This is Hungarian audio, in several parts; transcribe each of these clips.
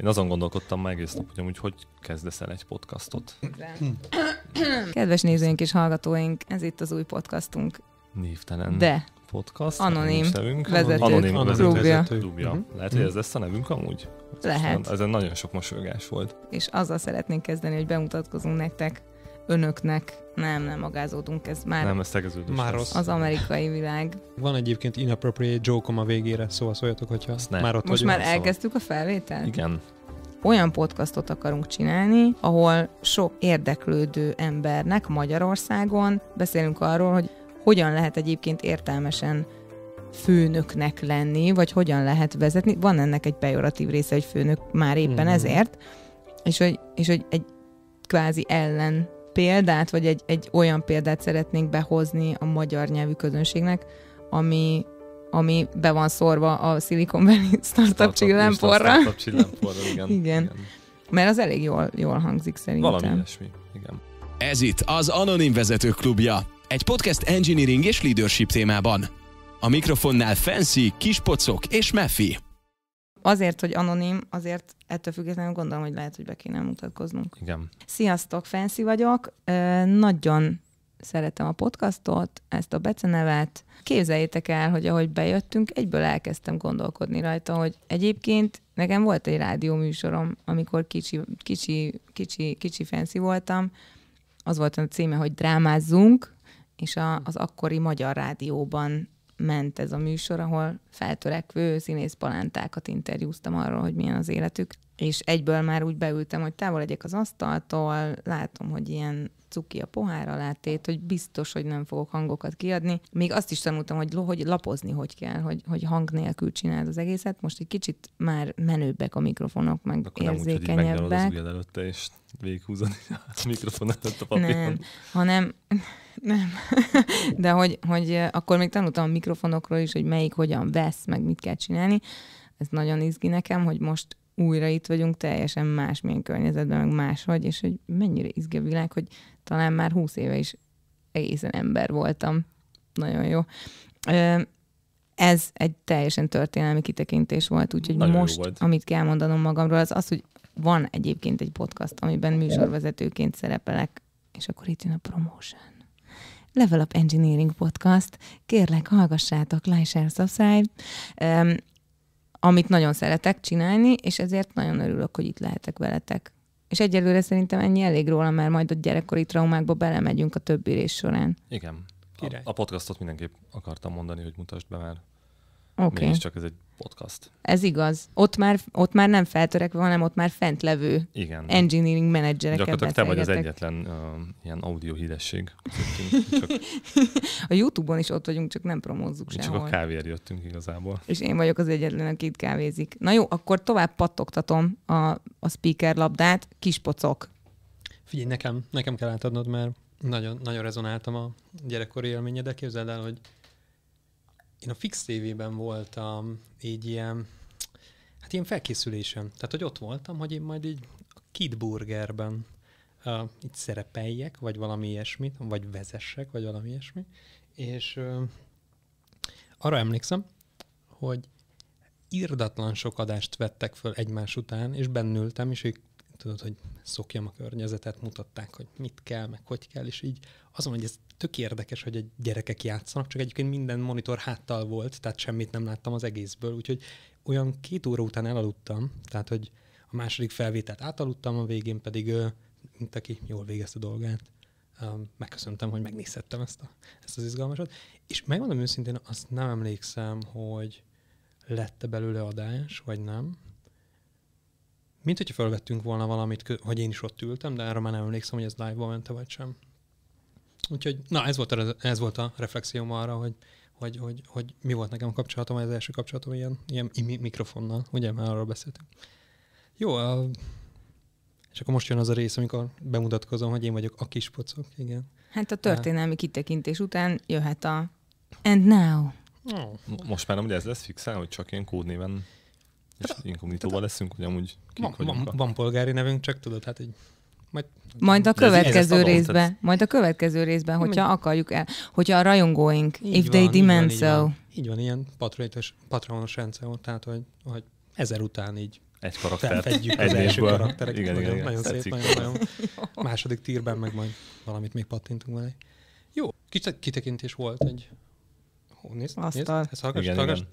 Én azon gondolkodtam meg egész nap, hogy amúgy hogy kezdesz el egy podcastot. Kedves nézőink és hallgatóink, ez itt az új podcastunk. Névtelen. De podcast. Anonim nevünk, vezetők. Anonim, anonim klubja. Vezető. klubja. Uh-huh. Mhm. Lehet, hogy ez lesz a nevünk amúgy? Lehet. Ezen nagyon sok mosolygás volt. És azzal szeretnénk kezdeni, hogy bemutatkozunk nektek önöknek. Nem, nem magázódunk, ez már, nem, ez tegeződés. már rossz. az amerikai világ. Van egyébként inappropriate joke a végére, szóval szóljatok, hogyha azt már ott Most már elkezdtük szóval. a felvételt? Igen olyan podcastot akarunk csinálni, ahol sok érdeklődő embernek Magyarországon beszélünk arról, hogy hogyan lehet egyébként értelmesen főnöknek lenni, vagy hogyan lehet vezetni. Van ennek egy pejoratív része, hogy főnök már éppen mm-hmm. ezért, és hogy, és hogy egy kvázi ellen példát, vagy egy, egy olyan példát szeretnénk behozni a magyar nyelvű közönségnek, ami, ami be van szorva a Silicon Valley Startup csillámporra. Startup csillámporra, igen. igen. igen. Mert az elég jól, jól hangzik szerintem. Valami ilyesmi, igen. Ez itt az Anonim Vezetők Klubja, egy podcast engineering és leadership témában. A mikrofonnál Fancy, Kispocok és Meffi azért, hogy anonim, azért ettől függetlenül gondolom, hogy lehet, hogy be kéne mutatkoznunk. Igen. Sziasztok, Fenszi vagyok. Ö, nagyon szeretem a podcastot, ezt a becenevet. Képzeljétek el, hogy ahogy bejöttünk, egyből elkezdtem gondolkodni rajta, hogy egyébként nekem volt egy rádióműsorom, amikor kicsi, kicsi, kicsi, kicsi fenszi voltam. Az volt a címe, hogy Drámázzunk, és a, az akkori magyar rádióban ment ez a műsor, ahol feltörekvő színészpalántákat interjúztam arról, hogy milyen az életük és egyből már úgy beültem, hogy távol legyek az asztaltól, látom, hogy ilyen cuki a pohár alá hogy biztos, hogy nem fogok hangokat kiadni. Még azt is tanultam, hogy, hogy lapozni hogy kell, hogy, hogy hang nélkül csináld az egészet. Most egy kicsit már menőbbek a mikrofonok, meg Akkor érzékenyebbek. Nem úgy, hogy előtte, és végighúzod a mikrofon előtt a papíron. Nem, hanem nem. De hogy, hogy eh, akkor még tanultam a mikrofonokról is, hogy melyik hogyan vesz, meg mit kell csinálni. Ez nagyon izgi nekem, hogy most újra itt vagyunk teljesen másmilyen környezetben, meg máshogy, és hogy mennyire izgi a világ, hogy talán már húsz éve is egészen ember voltam. Nagyon jó. Ez egy teljesen történelmi kitekintés volt, úgyhogy Nagyon most, volt. amit kell mondanom magamról, az az, hogy van egyébként egy podcast, amiben műsorvezetőként szerepelek, és akkor itt jön a promotion. Level Up Engineering Podcast. Kérlek, hallgassátok, Like, Share, Subscribe amit nagyon szeretek csinálni, és ezért nagyon örülök, hogy itt lehetek veletek. És egyelőre szerintem ennyi elég róla, mert majd a gyerekkori traumákba belemegyünk a többi rész során. Igen. A, a podcastot mindenképp akartam mondani, hogy mutasd be, mert Okay. Mégis csak ez egy podcast. Ez igaz. Ott már, ott már nem feltörekve, hanem ott már fent levő Igen. engineering menedzsereket Gyakorlatilag te vagy az egyetlen uh, ilyen audio híresség. Csak... a Youtube-on is ott vagyunk, csak nem promózzuk sehol. Csak a kávéért jöttünk igazából. És én vagyok az egyetlen, aki itt kávézik. Na jó, akkor tovább pattogtatom a, a speaker labdát. Kispocok. Figyelj, nekem, nekem kell átadnod, mert nagyon, nagyon rezonáltam a gyerekkori élményedek. Képzeld el, hogy én a Fix TV-ben voltam így ilyen, hát ilyen felkészülésen. Tehát, hogy ott voltam, hogy én majd így a Kidburgerben uh, itt szerepeljek, vagy valami ilyesmit, vagy vezessek, vagy valami ilyesmi. És uh, arra emlékszem, hogy írdatlan sok adást vettek föl egymás után, és bennültem, és ők tudod, hogy szokjam a környezetet, mutatták, hogy mit kell, meg hogy kell, és így azon, hogy ez tök érdekes, hogy a gyerekek játszanak, csak egyébként minden monitor háttal volt, tehát semmit nem láttam az egészből, úgyhogy olyan két óra után elaludtam, tehát hogy a második felvételt átaludtam, a végén pedig, mint aki jól végezte a dolgát, megköszöntem, hogy megnézhettem ezt, a, ezt az izgalmasat. És megmondom őszintén, azt nem emlékszem, hogy lett belőle adás, vagy nem. Mint hogyha felvettünk volna valamit, hogy én is ott ültem, de erre már nem emlékszem, hogy ez live-ba ment vagy sem. Úgyhogy, na, ez volt a, ez volt a reflexióm arra, hogy, hogy, hogy, hogy mi volt nekem a kapcsolatom, az első kapcsolatom ilyen, ilyen mikrofonnal, ugye már arról beszéltünk. Jó, a, és akkor most jön az a rész, amikor bemutatkozom, hogy én vagyok a kis pocok, igen. Hát a történelmi hát. kitekintés után jöhet a And now. Oh. Most már nem, ugye ez lesz fixen, hogy csak ilyen kódnéven és inkognitóban leszünk, hogy amúgy kik van, van, a... van polgári nevünk, csak tudod, hát egy majd, majd a következő adom, részben, tehát... majd a következő részben, hogyha Mi? akarjuk el, hogyha a rajongóink, így if van, they demand így van, so. Így van, így van ilyen patronos, patronos rendszer, tehát hogy, hogy ezer után így egy karaktert. Felfedjük az első karakterek. Igen, igen igen, nagyon szép, nagyon, nagyon. Második tírben meg majd valamit még pattintunk vele. Jó, kicsit kitekintés volt egy... Hó, nézd, nézd, ez hallgass, igen, hallgass. Igen.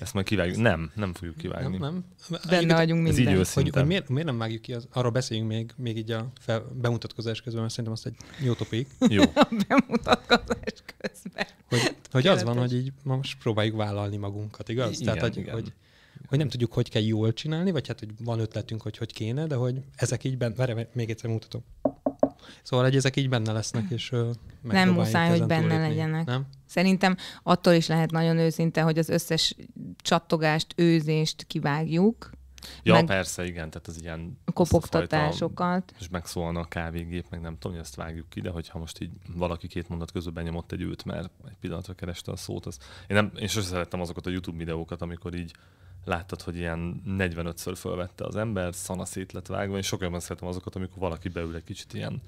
Ezt majd kivágjuk. Nem, nem fogjuk kivágni. Nem, nem. Benne vagyunk minden. hogy, hogy miért, miért, nem vágjuk ki, az, arról beszéljünk még, még így a fel, bemutatkozás közben, mert szerintem azt egy jó topik. Jó. a bemutatkozás közben. Hogy, hogy az van, hogy így most próbáljuk vállalni magunkat, igaz? Igen, Tehát, igen. hogy, hogy nem tudjuk, hogy kell jól csinálni, vagy hát, hogy van ötletünk, hogy hogy kéne, de hogy ezek így benne, várj, még egyszer mutatom. Szóval egy ezek így benne lesznek, és Nem muszáj, hogy benne túlépni, legyenek. Nem? Szerintem attól is lehet nagyon őszinte, hogy az összes csattogást, őzést kivágjuk, Ja, meg persze, igen, tehát az ilyen... Kopogtatásokat. És megszólna a kávégép, meg nem tudom, hogy ezt vágjuk ki, de hogyha most így valaki két mondat közben benyomott egy őt, mert egy pillanatra kereste a szót, az... Én, nem, én sosem szerettem azokat a YouTube videókat, amikor így láttad, hogy ilyen 45-ször fölvette az ember, szanaszét lett vágva, és sokkal jobban szeretem azokat, amikor valaki beül egy kicsit ilyen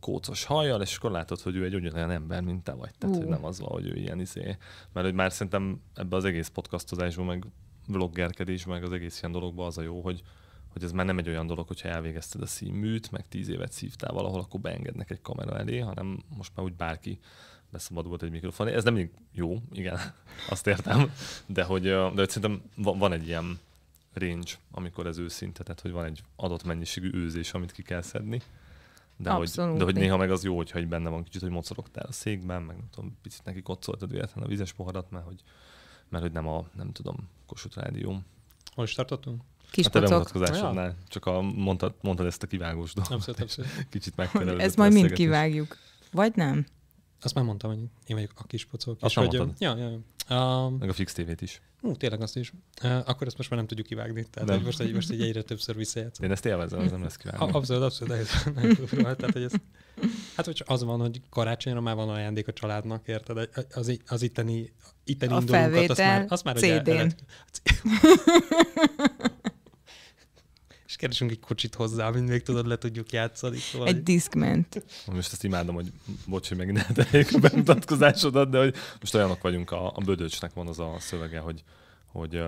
kócos hajjal, és akkor látod, hogy ő egy ugyanolyan ember, mint te vagy. Tehát, uh. hogy nem az van, hogy ő ilyen izé. Mert hogy már szerintem ebbe az egész podcastozásban, meg vloggerkedés, meg az egész ilyen dologban az a jó, hogy, hogy ez már nem egy olyan dolog, hogyha elvégezted a színműt, meg tíz évet szívtál valahol, akkor beengednek egy kamera elé, hanem most már úgy bárki beszabadult egy mikrofon. Ez nem mindig jó, igen, azt értem, de hogy, de hogy szerintem van egy ilyen range, amikor ez őszinte, tehát hogy van egy adott mennyiségű őzés, amit ki kell szedni. De hogy, de hogy néha meg az jó, hogyha egy benne van kicsit, hogy mocorogtál a székben, meg nem tudom, picit neki kocoltad véletlenül a vizes poharat, mert hogy, mert hogy nem a, nem tudom, Kossuth Rádió. Hol is tartottunk? Kis hát a bemutatkozásodnál, ja. csak a, mondtad, mondtad ezt a kivágós dolgot. Abszett, abszett. Kicsit megfelelő. Ez majd mind kivágjuk. Vagy nem? Azt már mondtam, hogy én vagyok a kis pocok. Azt és ja, ja, ja. Um, Meg a fix tévét is. Ú, tényleg azt is. Uh, akkor ezt most már nem tudjuk kivágni. Tehát nem. most, egy, most egy egyre többször visszajátszom. Én ezt élvezem, az nem lesz kivágni. Abszolút, abszolút. Ez, tehát, hogy ez, hát, hogy az van, hogy karácsonyra már van ajándék a családnak, érted? Az, az itteni, itteni a indulunkat, azt már, azt már CD-n. Ugye, és keresünk egy kocsit hozzá, amit még tudod, le tudjuk játszani. Szóval egy diszkment. Most ezt imádom, hogy bocs, hogy megint elteljük a bemutatkozásodat, de hogy most olyanok vagyunk, a, a Bödöcsnek van az a szövege, hogy, hogy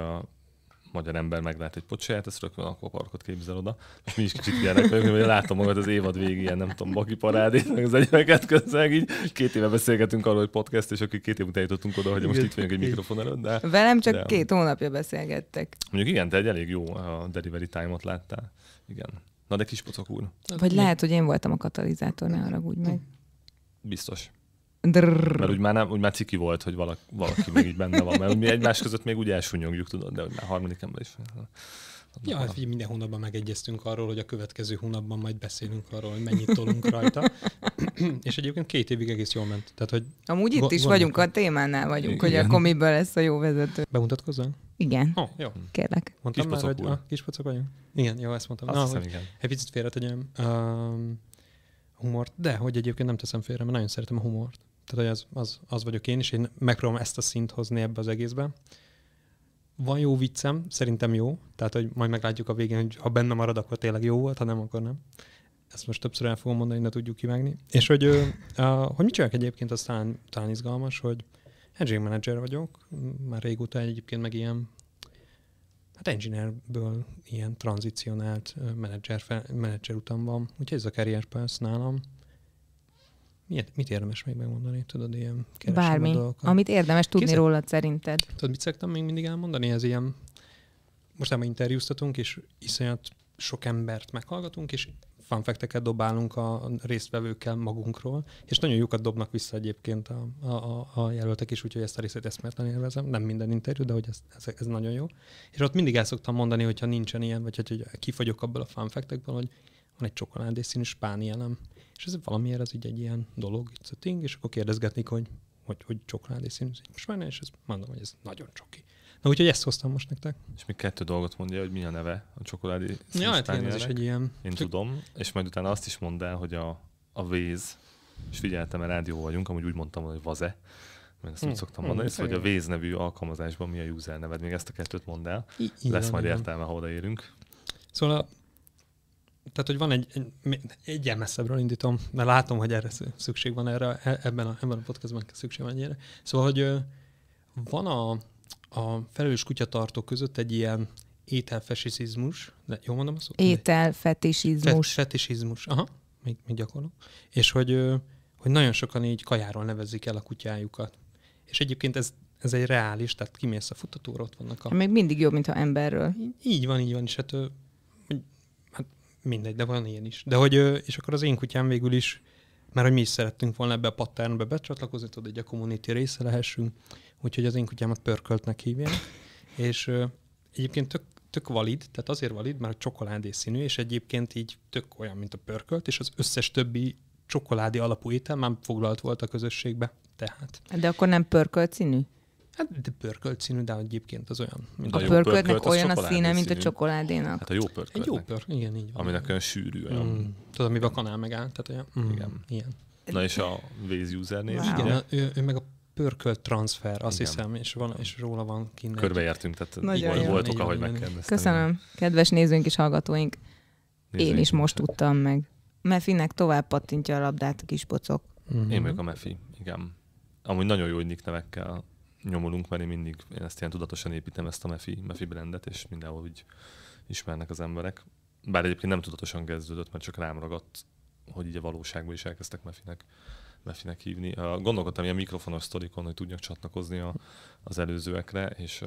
magyar ember meglát egy pocsaját, ezt rögtön akkor parkot képzel oda. És mi is kicsit ilyenek vagyunk, hogy látom magad az évad végén, ilyen, nem tudom, baki parádét, meg az egyeneket közben, így két éve beszélgetünk arról, hogy podcast, és akik két év után jutottunk oda, hogy most itt vagyunk egy mikrofon előtt. De, Velem csak de, két hónapja beszélgettek. Mondjuk igen, te egy elég jó a delivery time-ot láttál. Igen. Na de kis pocok úr. Vagy lehet, hogy én voltam a katalizátor, ne haragudj meg. Biztos. Drrr. Mert úgy már, nem, úgy már ciki volt, hogy valaki, valaki még így benne van, mert mi egymás között még úgy elsúnyogjuk, tudod, de hogy már harmadik ember is. Ja, hát így minden hónapban megegyeztünk arról, hogy a következő hónapban majd beszélünk arról, hogy mennyit tolunk rajta. és egyébként két évig egész jól ment. Tehát, hogy Amúgy itt is vagyunk, a témánál vagyunk, Igen. hogy akkor miből lesz a jó vezető. Bemutatkozzon? Igen. Oh, jó. Hm. Kérlek. Mondtam kis már, hogy a kispacok vagyunk? Igen, jó, ezt mondtam. Azt Na, hiszem, igen. Egy picit félretegyem um, humort, de hogy egyébként nem teszem félre, mert nagyon szeretem a humort. Tehát hogy az, az, az vagyok én, és én megpróbálom ezt a szint hozni ebbe az egészbe. Van jó viccem, szerintem jó, tehát hogy majd meglátjuk a végén, hogy ha benne marad, akkor tényleg jó volt, ha nem, akkor nem. Ezt most többször el fogom mondani, de tudjuk kivágni. És hogy, uh, hogy mit csinálok egyébként, az talán, talán izgalmas, hogy engineering manager vagyok, már régóta egyébként meg ilyen hát engineerből ilyen tranzicionált menedzser, menedzser utam van, úgyhogy ez a karrierpász nálam. Miért, mit érdemes még megmondani, tudod, ilyen Bármi, dolgokat. amit érdemes tudni Kézzel... rólad szerinted. Tudod, mit szoktam még mindig elmondani? Ez ilyen, már interjúztatunk, és iszonyat sok embert meghallgatunk, és fanfekteket dobálunk a résztvevőkkel magunkról, és nagyon jókat dobnak vissza egyébként a, a, a jelöltek is, úgyhogy ezt a részét eszmertlen élvezem. Nem minden interjú, de hogy ez, ez, ez nagyon jó. És ott mindig el szoktam mondani, hogyha nincsen ilyen, vagy hogy, hogy kifagyok abból a fanfektekből, hogy van egy csokoládés színű spánielem. És ez valamiért az így egy ilyen dolog, it's a thing, és akkor kérdezgetnék, hogy hogy, hogy csokoládé színű most már, és ezt mondom, hogy ez nagyon csoki. Na úgyhogy ezt hoztam most nektek. És még kettő dolgot mondja, hogy mi a neve a csokoládi Ja, hát ez is egy ilyen. Én Csak... tudom, és majd utána azt is mondd el, hogy a, a véz, és figyeltem, mert rádió vagyunk, amúgy úgy mondtam, hogy vaze, mert ezt hmm. úgy hm, szoktam hm, mondani, hmm, hogy a Véz nevű alkalmazásban mi a user neved, még ezt a kettőt mondd el, I- lesz majd értelme, ha odaérünk. Szóval a tehát, hogy van egy, egy egy messzebbről indítom, mert látom, hogy erre szükség van, erre, e- ebben a, ebben a podcastban szükség van ennyire. Szóval, hogy van a, a felelős kutyatartók között egy ilyen ételfetisizmus, de jól mondom a szót? Ételfetisizmus. Fet, fetisizmus, aha, még, még gyakorlom. És hogy, hogy nagyon sokan így kajáról nevezik el a kutyájukat. És egyébként ez ez egy reális, tehát kimész a futatóra, ott vannak a... Még mindig jobb, mint emberről. Így van, így van, és hát mindegy, de van ilyen is. De hogy, és akkor az én kutyám végül is, mert hogy mi is szerettünk volna ebbe a patternbe becsatlakozni, tudod, hogy a community része lehessünk, úgyhogy az én kutyámat pörköltnek hívják, és egyébként tök, tök valid, tehát azért valid, mert csokoládé színű, és egyébként így tök olyan, mint a pörkölt, és az összes többi csokoládé alapú étel már foglalt volt a közösségbe, tehát. De akkor nem pörkölt színű? Hát de pörkölt színű, de egyébként az olyan. Mint a, a pörköltnek pörkölt, olyan a színe, mint a csokoládénak. Hát a jó pörkölt. Egy jó pörk, igen, így van. Aminek olyan sűrű, olyan. Mm. Tudod, amiben a kanál megáll, tehát olyan. Mm. Igen. Ilyen. Na és a Waze user név? Wow. Igen, ő, ő meg a pörkölt transfer, azt igen. hiszem, és, van, és róla van kint. Körbeértünk, tehát Nagyon Voltok volt ahogy hogy megkérdeztem. Köszönöm, kedves nézőink és hallgatóink. Nézzünk Én is most tudtam meg. Mefinek tovább pattintja a labdát a kis pocok. Mhm. Én vagyok a Mefi, igen. Amúgy nagyon jó hogy nevekkel nyomulunk, mert én mindig, én ezt ilyen tudatosan építem, ezt a Mefi, Mefi brandet, és mindenhol úgy ismernek az emberek. Bár egyébként nem tudatosan kezdődött, mert csak rám ragadt, hogy így a valóságban is elkezdtek Mefinek, Mefinek hívni. Gondolkodtam ilyen mikrofonos sztorikon, hogy tudjak csatlakozni a, az előzőekre, és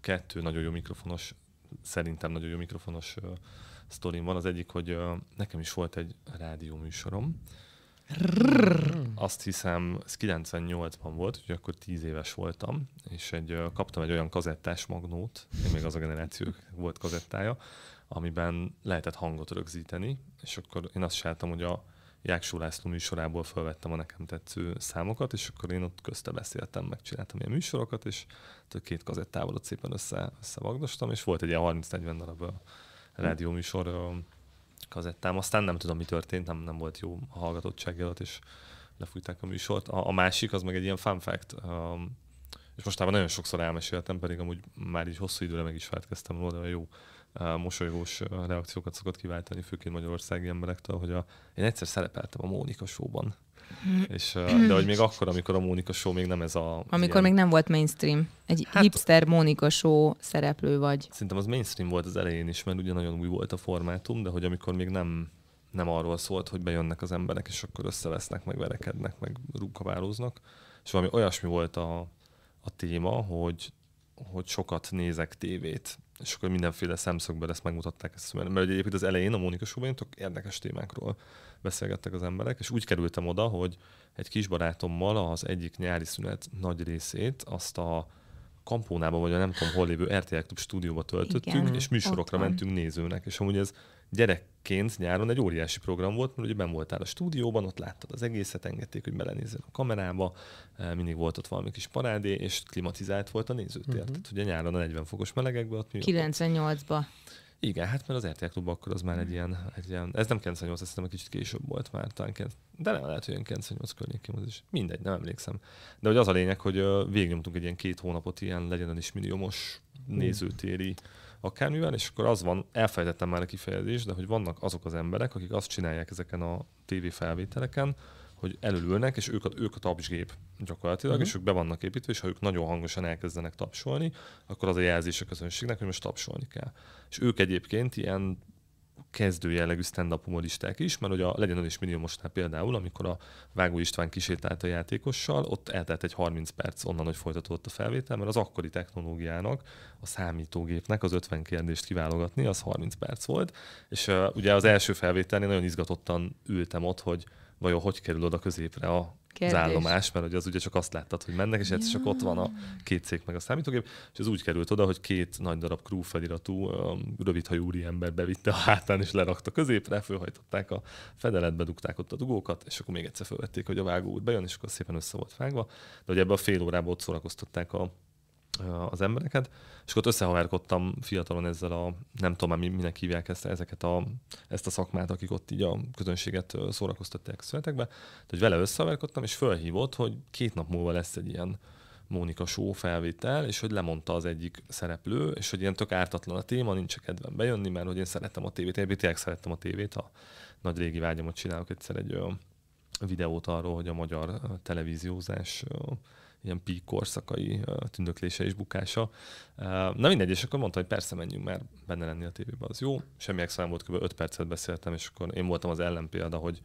kettő nagyon jó mikrofonos, szerintem nagyon jó mikrofonos sztorim van. Az egyik, hogy nekem is volt egy rádióműsorom, műsorom, azt hiszem, ez 98-ban volt, úgyhogy akkor 10 éves voltam, és egy, kaptam egy olyan kazettás magnót, még az a generáció volt kazettája, amiben lehetett hangot rögzíteni, és akkor én azt sejtem, hogy a Jáksó László műsorából felvettem a nekem tetsző számokat, és akkor én ott közte beszéltem, megcsináltam ilyen műsorokat, és két kazettával ott szépen össze, összevagdostam, és volt egy ilyen 30-40 darab rádióműsor kazettám. Aztán nem tudom, mi történt, nem, nem volt jó a hallgatottság alatt, és lefújták a műsort. A, a másik, az meg egy ilyen fun fact, um, és mostában nagyon sokszor elmeséltem, pedig amúgy már így hosszú időre meg is feltkeztem róla, de jó uh, mosolygós uh, reakciókat szokott kiváltani, főként magyarországi emberektől, hogy a, én egyszer szerepeltem a Mónika showban Mm. És, mm. de hogy még akkor, amikor a Mónika Show még nem ez a... Amikor ilyen... még nem volt mainstream. Egy hát, hipster Mónika Show szereplő vagy. Szerintem az mainstream volt az elején is, mert ugye nagyon új volt a formátum, de hogy amikor még nem nem arról szólt, hogy bejönnek az emberek, és akkor összevesznek, meg verekednek, meg rúgkavároznak. És valami olyasmi volt a, a téma, hogy, hogy sokat nézek tévét és akkor mindenféle szemszögből ezt megmutatták. Ezt, mert, mert egyébként az elején a Mónika show érdekes témákról beszélgettek az emberek, és úgy kerültem oda, hogy egy kis barátommal az egyik nyári szünet nagy részét azt a kampónában, vagy a nem tudom hol lévő RTL Klub stúdióba töltöttünk, Igen, és műsorokra mentünk nézőnek, és amúgy ez gyerekként nyáron egy óriási program volt, mert ugye ben voltál a stúdióban, ott láttad az egészet, engedték, hogy belenézzen a kamerába, e, mindig volt ott valami kis parádé, és klimatizált volt a nézőtér. Uh-huh. Tehát ugye nyáron a 40 fokos melegekben ott mi 98-ba. Igen, hát mert az RTL klub akkor az már egy ilyen, egy ilyen ez nem 98, ez hiszem egy kicsit később volt már, talán kent, de nem lehet, hogy olyan 98 környékén az is. Mindegy, nem emlékszem. De hogy az a lényeg, hogy végignyomtunk egy ilyen két hónapot ilyen legyen is milliómos Hmm. nézőtéri akármivel, és akkor az van, elfelejtettem már a kifejezést, de hogy vannak azok az emberek, akik azt csinálják ezeken a TV felvételeken, hogy elülülnek, és ők a, ők a tapsgép gyakorlatilag, uh-huh. és ők be vannak építve, és ha ők nagyon hangosan elkezdenek tapsolni, akkor az a jelzés a közönségnek, hogy most tapsolni kell. És ők egyébként ilyen kezdő jellegű stand up humoristák is, mert hogy a Legyen is millió mostnál például, amikor a Vágó István kisétált a játékossal, ott eltelt egy 30 perc onnan, hogy folytatódott a felvétel, mert az akkori technológiának, a számítógépnek az 50 kérdést kiválogatni, az 30 perc volt, és uh, ugye az első felvételnél nagyon izgatottan ültem ott, hogy vajon hogy kerül oda középre a Kérdés. az állomás, mert az ugye csak azt láttad, hogy mennek, és egyszer hát csak ott van a két szék meg a számítógép, és ez úgy került oda, hogy két nagy darab crew feliratú, um, rövidhajú ember bevitte a hátán, és lerakta középre, fölhajtották a fedeletbe, dugták ott a dugókat, és akkor még egyszer felvették, hogy a vágó út bejön, és akkor szépen össze volt vágva. De ugye ebbe a fél órában ott szórakoztatták a az embereket, és akkor összehaverkodtam fiatalon ezzel a, nem tudom már minek hívják ezt, ezeket a, ezt a szakmát, akik ott így a közönséget szórakoztatták a születekbe, de hogy vele összehaverkodtam, és fölhívott, hogy két nap múlva lesz egy ilyen Mónika Só felvétel, és hogy lemondta az egyik szereplő, és hogy ilyen tök ártatlan a téma, nincs kedvem bejönni, mert hogy én szerettem a tévét, én tényleg szerettem a tévét, a nagy régi vágyamot csinálok egyszer egy videót arról, hogy a magyar televíziózás ilyen pi korszakai tündöklése és bukása. Na mindegy, és akkor mondta, hogy persze menjünk, mert benne lenni a tévében az jó. Semmi extra nem volt, kb. 5 percet beszéltem, és akkor én voltam az ellenpélda, hogy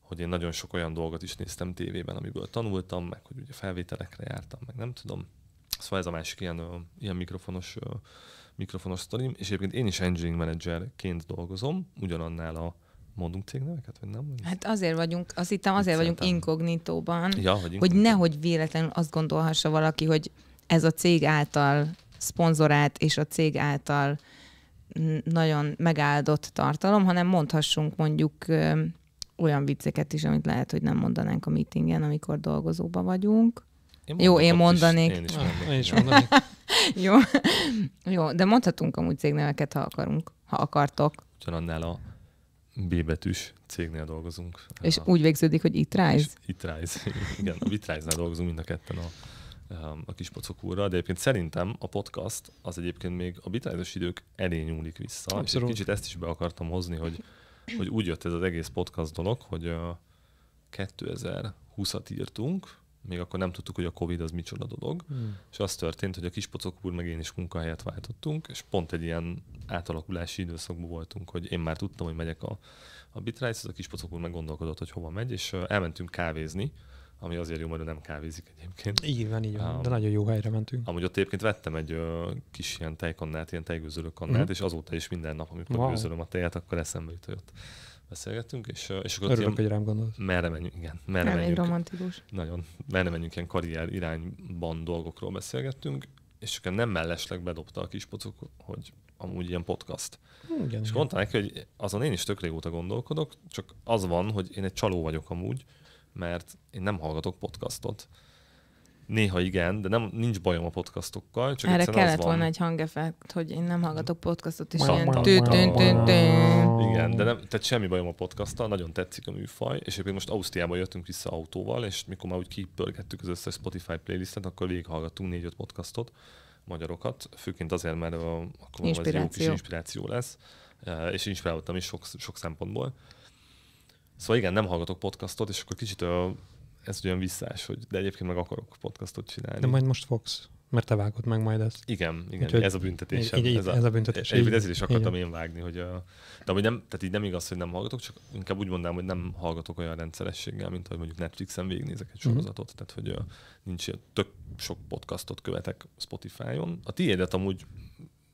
hogy én nagyon sok olyan dolgot is néztem tévében, amiből tanultam, meg hogy ugye felvételekre jártam, meg nem tudom. Szóval ez a másik ilyen, ilyen mikrofonos, mikrofonos sztorim, és egyébként én is engineering managerként dolgozom, ugyanannál a Mondunk cégneveket, vagy nem? Hát azért vagyunk, azt hittem azért Szerintem. vagyunk inkognitóban, ja, hogy, inkognitó. hogy nehogy véletlenül azt gondolhassa valaki, hogy ez a cég által szponzorált és a cég által nagyon megáldott tartalom, hanem mondhassunk mondjuk ö, olyan vicceket is, amit lehet, hogy nem mondanánk a meetingen, amikor dolgozóba vagyunk. Én Jó, én mondanék. Is, én is, ah, én is mondanék. Jó. Jó, de mondhatunk amúgy cégneveket, ha akarunk, ha akartok. Ugyanannál a B betűs cégnél dolgozunk. És a, úgy végződik, hogy itt rájsz? Itt rájsz. igen. A vitrise dolgozunk mind a ketten a, a kis pocok úrra. de egyébként szerintem a podcast az egyébként még a bitájos idők elé nyúlik vissza. És egy kicsit ezt is be akartam hozni, hogy, hogy úgy jött ez az egész podcast dolog, hogy uh, 2020-at írtunk, még akkor nem tudtuk, hogy a Covid az micsoda dolog, hmm. és az történt, hogy a kis pocok úr meg én is munkahelyet váltottunk, és pont egy ilyen átalakulási időszakban voltunk, hogy én már tudtam, hogy megyek a, a Bitrice, a kis pocok úr meggondolkodott, hogy hova megy, és elmentünk kávézni, ami azért jó, mert nem kávézik egyébként. Így van, így van, um, de nagyon jó helyre mentünk. Amúgy ott egyébként vettem egy uh, kis ilyen tejkannát, ilyen tejgőzölő kannát, mm. és azóta is minden nap, amikor wow. gőzölöm a tejet, akkor eszembe jut, hogy ott beszélgettünk, és, és akkor Örülök, hogy rám gondolsz. Merre menjünk, igen. Merre nem menjünk, romantikus. Nagyon, merre menjünk ilyen karrier irányban dolgokról beszélgettünk, és akkor nem mellesleg bedobta a kis pocok, hogy amúgy ilyen podcast. Igen, és igen. mondta neki, hogy azon én is tök régóta gondolkodok, csak az van, hogy én egy csaló vagyok amúgy, mert én nem hallgatok podcastot. Néha igen, de nem, nincs bajom a podcastokkal. Csak Erre kellett van. volna egy hangeffekt, hogy én nem hallgatok podcastot, és ilyen Igen, de nem, tehát semmi bajom a podcasttal, nagyon tetszik a műfaj, és éppen most Ausztriában jöttünk vissza autóval, és mikor már úgy kipörgettük az összes Spotify playlistet, akkor végighallgattunk négy-öt podcastot, magyarokat, főként azért, mert a, akkor az jó kis inspiráció lesz, és inspirálódtam is sok, sok szempontból. Szóval igen, nem hallgatok podcastot, és akkor kicsit ez olyan visszás, hogy de egyébként meg akarok podcastot csinálni. De majd most fogsz. Mert te vágod meg majd ezt. Igen, igen, Úgyhogy ez a büntetés. Így, így, ez, a, ez a büntetés. Egyébként ezért is akartam igen. én vágni, hogy a, de hogy nem, tehát így nem igaz, hogy nem hallgatok, csak inkább úgy mondanám, hogy nem hallgatok olyan rendszerességgel, mint hogy mondjuk Netflixen végignézek egy mhm. sorozatot, mm-hmm. tehát hogy a, nincs ilyen, tök sok podcastot követek Spotify-on. A tiédet amúgy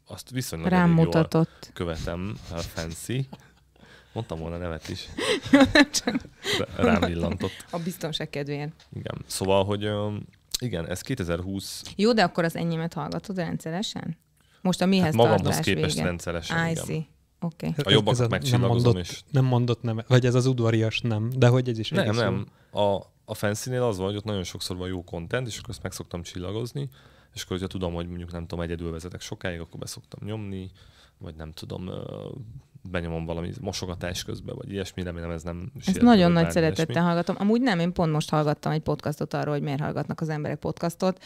azt viszonylag Rám mutatott. követem, a Fancy. Mondtam volna nevet is. rám villantott. A biztonság kedvéért. Igen. Szóval, hogy igen, ez 2020. Jó, de akkor az enyémet hallgatod rendszeresen? Most a mihez hát magamhoz képest vége. rendszeresen, I igen. See. Okay. Hát a jobbakat megcsillagozom nem is. Nem mondott nem, vagy ez az udvarias nem, de hogy ez is Nem, nem. A, a fenszínél az van, hogy ott nagyon sokszor van jó content, és akkor ezt meg szoktam csillagozni, és akkor hogyha tudom, hogy mondjuk nem tudom, egyedül vezetek sokáig, akkor beszoktam nyomni, vagy nem tudom, benyomom valami mosogatás közben, vagy ilyesmi, remélem ez nem... Ez nagyon nagy szeretettel hallgatom. Amúgy nem, én pont most hallgattam egy podcastot arról, hogy miért hallgatnak az emberek podcastot,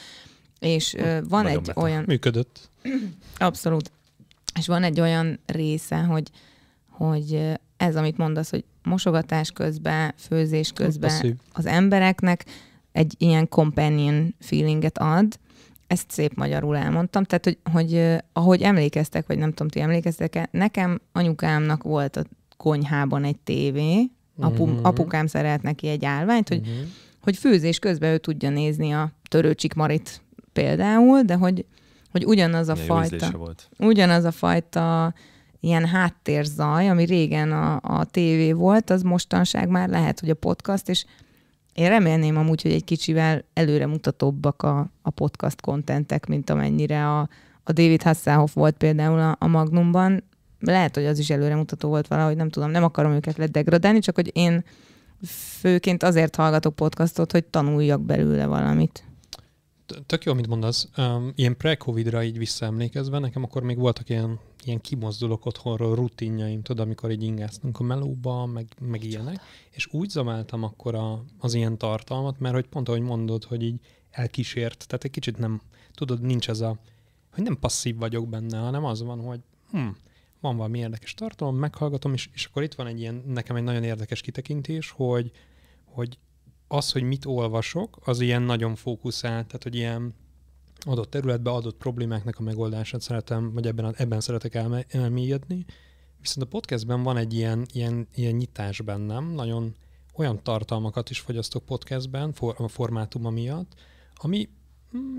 és hm, van nagyon egy beta. olyan... Működött. Abszolút. És van egy olyan része, hogy, hogy ez, amit mondasz, hogy mosogatás közben, főzés közben az embereknek egy ilyen companion feelinget ad, ezt szép magyarul elmondtam, tehát hogy, hogy ahogy emlékeztek, vagy nem tudom, ti emlékeztek-e, nekem anyukámnak volt a konyhában egy tévé, apu, mm-hmm. apukám szerelt neki egy állványt, hogy, mm-hmm. hogy főzés közben ő tudja nézni a törőcsik marit például, de hogy, hogy ugyanaz a Milyen fajta... Volt. Ugyanaz a fajta ilyen háttérzaj, ami régen a, a tévé volt, az mostanság már lehet, hogy a podcast, és én remélném amúgy, hogy egy kicsivel előremutatóbbak a, a podcast kontentek, mint amennyire a, a David Hasselhoff volt például a, a Magnumban. Lehet, hogy az is előremutató volt valahogy, nem tudom, nem akarom őket ledegradálni, csak hogy én főként azért hallgatok podcastot, hogy tanuljak belőle valamit tök jó, amit mondasz. Um, ilyen pre-covidra így visszaemlékezve, nekem akkor még voltak ilyen, ilyen kimozdulok otthonról rutinjaim, tudod, amikor így ingáztunk a melóba, meg, meg ilyenek, és úgy zamáltam akkor a, az ilyen tartalmat, mert hogy pont ahogy mondod, hogy így elkísért, tehát egy kicsit nem, tudod, nincs ez a, hogy nem passzív vagyok benne, hanem az van, hogy hm, van valami érdekes tartalom, meghallgatom, és, és akkor itt van egy ilyen, nekem egy nagyon érdekes kitekintés, hogy, hogy az, hogy mit olvasok, az ilyen nagyon fókuszált, tehát hogy ilyen adott területbe adott problémáknak a megoldását szeretem, vagy ebben, ebben szeretek elmélyedni. Viszont a podcastben van egy ilyen, ilyen, ilyen nyitás bennem, nagyon olyan tartalmakat is fogyasztok podcastben, for, a formátuma miatt, ami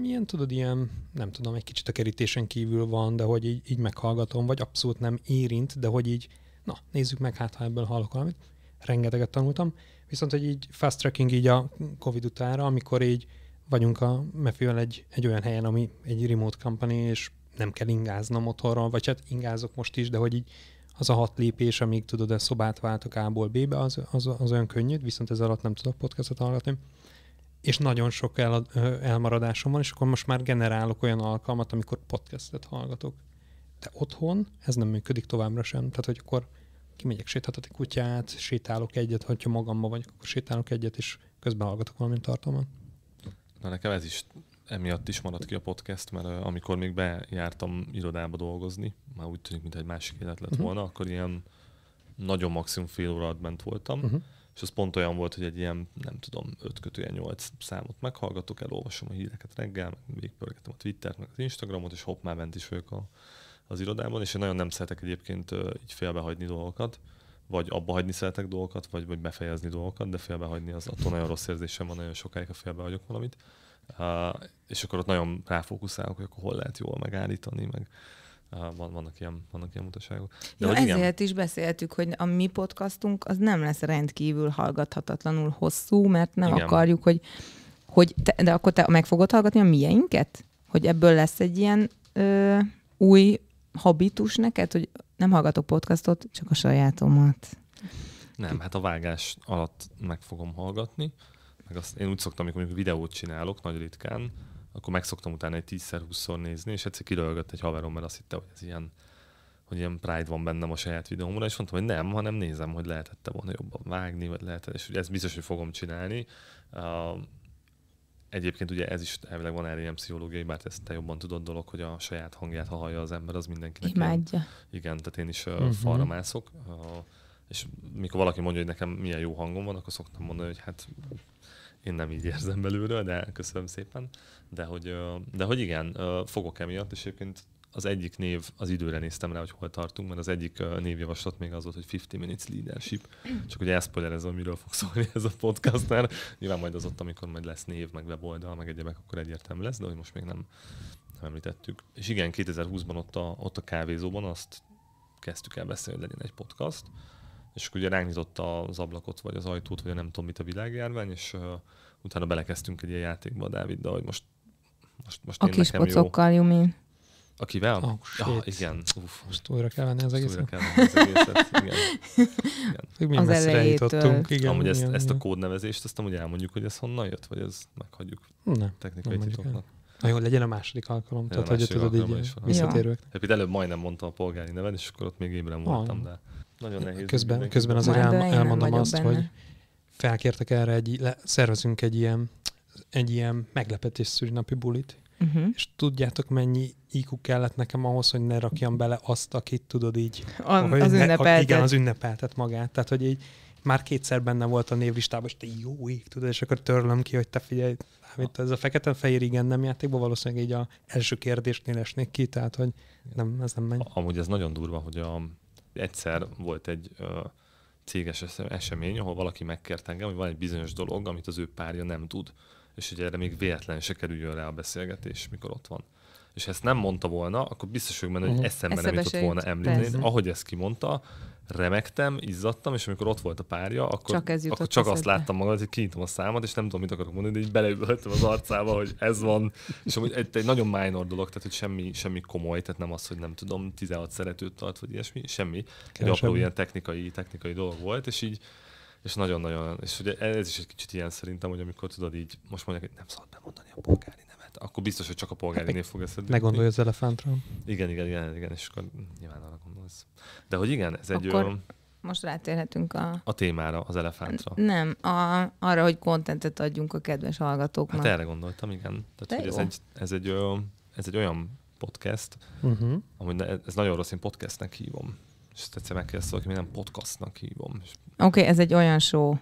milyen, mm, tudod, ilyen, nem tudom, egy kicsit a kerítésen kívül van, de hogy így, így meghallgatom, vagy abszolút nem érint, de hogy így, na, nézzük meg, hát ha ebből hallok valamit. Rengeteget tanultam. Viszont, hogy így fast tracking így a Covid utára, amikor így vagyunk a mefivel egy, egy olyan helyen, ami egy remote company, és nem kell ingáznom motorral, vagy hát ingázok most is, de hogy így az a hat lépés, amíg tudod, a szobát váltok A-ból B-be, az, az, az olyan könnyű, viszont ez alatt nem tudok podcastot hallgatni. És nagyon sok el, elmaradásom van, és akkor most már generálok olyan alkalmat, amikor podcastet hallgatok. De otthon ez nem működik továbbra sem. Tehát, hogy akkor kimegyek, sétáltatok kutyát, sétálok egyet, hogyha magamban vagyok, akkor sétálok egyet, és közben hallgatok valamilyen tartalmat. Na nekem ez is emiatt is maradt ki a podcast, mert uh, amikor még bejártam irodába dolgozni, már úgy tűnik, mint egy másik élet lett uh-huh. volna, akkor ilyen nagyon maximum fél óra bent voltam, uh-huh. és az pont olyan volt, hogy egy ilyen, nem tudom, öt kötője nyolc számot meghallgatok, elolvasom a híreket reggel, végigpörgetem a Twittert, meg az Instagramot, és hopp, már bent is vagyok a az irodában, és én nagyon nem szeretek egyébként így félbehagyni dolgokat, vagy abba hagyni szeretek dolgokat, vagy, vagy befejezni dolgokat, de félbehagyni az attól nagyon rossz érzésem van, nagyon sokáig, ha félbehagyok valamit. Uh, és akkor ott nagyon ráfókuszálok, hogy akkor hol lehet jól megállítani, meg uh, vannak ilyen, vannak ilyen mutaságok. De ja, hogy igen. ezért is beszéltük, hogy a mi podcastunk az nem lesz rendkívül hallgathatatlanul hosszú, mert nem igen. akarjuk, hogy, hogy te, de akkor te meg fogod hallgatni a mieinket? Hogy ebből lesz egy ilyen ö, új habitus neked, hogy nem hallgatok podcastot, csak a sajátomat? Nem, hát a vágás alatt meg fogom hallgatni. Meg azt, én úgy szoktam, amikor videót csinálok, nagy ritkán, akkor megszoktam utána egy 10-20-szor nézni, és egyszer kirölgött egy haverom, mert azt hitte, hogy ez ilyen hogy ilyen pride van bennem a saját videómra, és mondtam, hogy nem, hanem nézem, hogy lehetette volna jobban vágni, vagy lehetett, és ez biztos, hogy fogom csinálni. Egyébként ugye ez is elvileg van erre ilyen pszichológiai, bár ezt te jobban tudod dolog, hogy a saját hangját, ha hallja az ember, az mindenkinek. Imádja. Ilyen, igen, tehát én is uh, mhm. huh falra mászok, uh, és mikor valaki mondja, hogy nekem milyen jó hangom van, akkor szoktam mondani, hogy hát én nem így érzem belőle, de köszönöm szépen. De hogy, de hogy igen, fogok emiatt, és egyébként az egyik név, az időre néztem rá, hogy hol tartunk, mert az egyik névjavaslat még az volt, hogy 50 Minutes Leadership. Csak hogy elszpoilerezem, miről fog szólni ez a podcast, mert nyilván majd az ott, amikor majd lesz név, meg weboldal, meg egyebek, akkor egyértelmű lesz, de hogy most még nem, nem említettük. És igen, 2020-ban ott a, ott a kávézóban azt kezdtük el beszélni, hogy legyen egy podcast, és akkor ugye ránk nyitotta az ablakot, vagy az ajtót, vagy a nem tudom mit a világjárvány, és uh, utána belekezdtünk egy ilyen játékba a Dáviddal, hogy most most, most a kis pocokkal, Jumi. Akivel? Oh, shit. ah, igen. Uf. Most újra kell venni az egészet. Újra kell venni az egészet. Igen. igen. az elejétől. Igen, amúgy igen, ezt, igen. ezt a kódnevezést, azt amúgy elmondjuk, hogy ez honnan jött, vagy ez meghagyjuk ne, technikai titoknak. Na jó, legyen a második alkalom, tehát hogy tudod így visszatérők. Ja. Hát előbb majdnem mondtam a polgári nevet, és akkor ott még ébren voltam, de nagyon nehéz. Közben, közben azért el, elmondom azt, benne. hogy felkértek erre, egy, le, szervezünk egy ilyen, egy ilyen meglepetés szülinapi bulit, Uh-huh. És tudjátok, mennyi IQ kellett nekem ahhoz, hogy ne rakjam bele azt, akit tudod így. A, az ne, ünnepeltet. A, igen, az ünnepeltet magát. Tehát, hogy így már kétszer benne volt a névlistában, és te jó ég, tudod, és akkor törlöm ki, hogy te figyelj, mint ez a fekete-fehér igen nem játékban valószínűleg így a első kérdésnél esnék ki, tehát hogy nem, ez nem megy. Amúgy ez nagyon durva, hogy a, egyszer volt egy ö, céges esemény, ahol valaki megkért engem, hogy van egy bizonyos dolog, amit az ő párja nem tud és hogy erre még véletlen se kerüljön rá a beszélgetés, mikor ott van. És ha ezt nem mondta volna, akkor biztos vagyok benne, hogy uh-huh. eszembe, nem jutott volna említeni. Ahogy ezt kimondta, remektem, izzadtam, és amikor ott volt a párja, akkor csak, ez akkor csak azt láttam magam, hogy kinyitom a számat, és nem tudom, mit akarok mondani, de így beleütöttem az arcába, hogy ez van. És amúgy egy, egy nagyon minor dolog, tehát hogy semmi, semmi komoly, tehát nem az, hogy nem tudom, 16 szeretőt tart, vagy ilyesmi, semmi. egy apró ilyen technikai, technikai dolog volt, és így és nagyon-nagyon, és ugye ez is egy kicsit ilyen szerintem, hogy amikor tudod így, most mondják, hogy nem szabad bemondani a polgári nevet, akkor biztos, hogy csak a polgári hát, név fog Ne gondolj az elefántra. Igen, igen, igen, igen, és akkor nyilván arra gondolsz. De hogy igen, ez egy... Akkor... Ö, most rátérhetünk a... A témára, az elefántra. Nem, a, arra, hogy kontentet adjunk a kedves hallgatóknak. Hát erre gondoltam, igen. Tehát, hogy ez, egy, ez, egy, ö, ez egy olyan podcast, uh-huh. amúgy ez nagyon rossz, én podcastnek hívom. És ezt egyszer kell aki minden podcastnak hívom. Oké, okay, ez egy olyan show.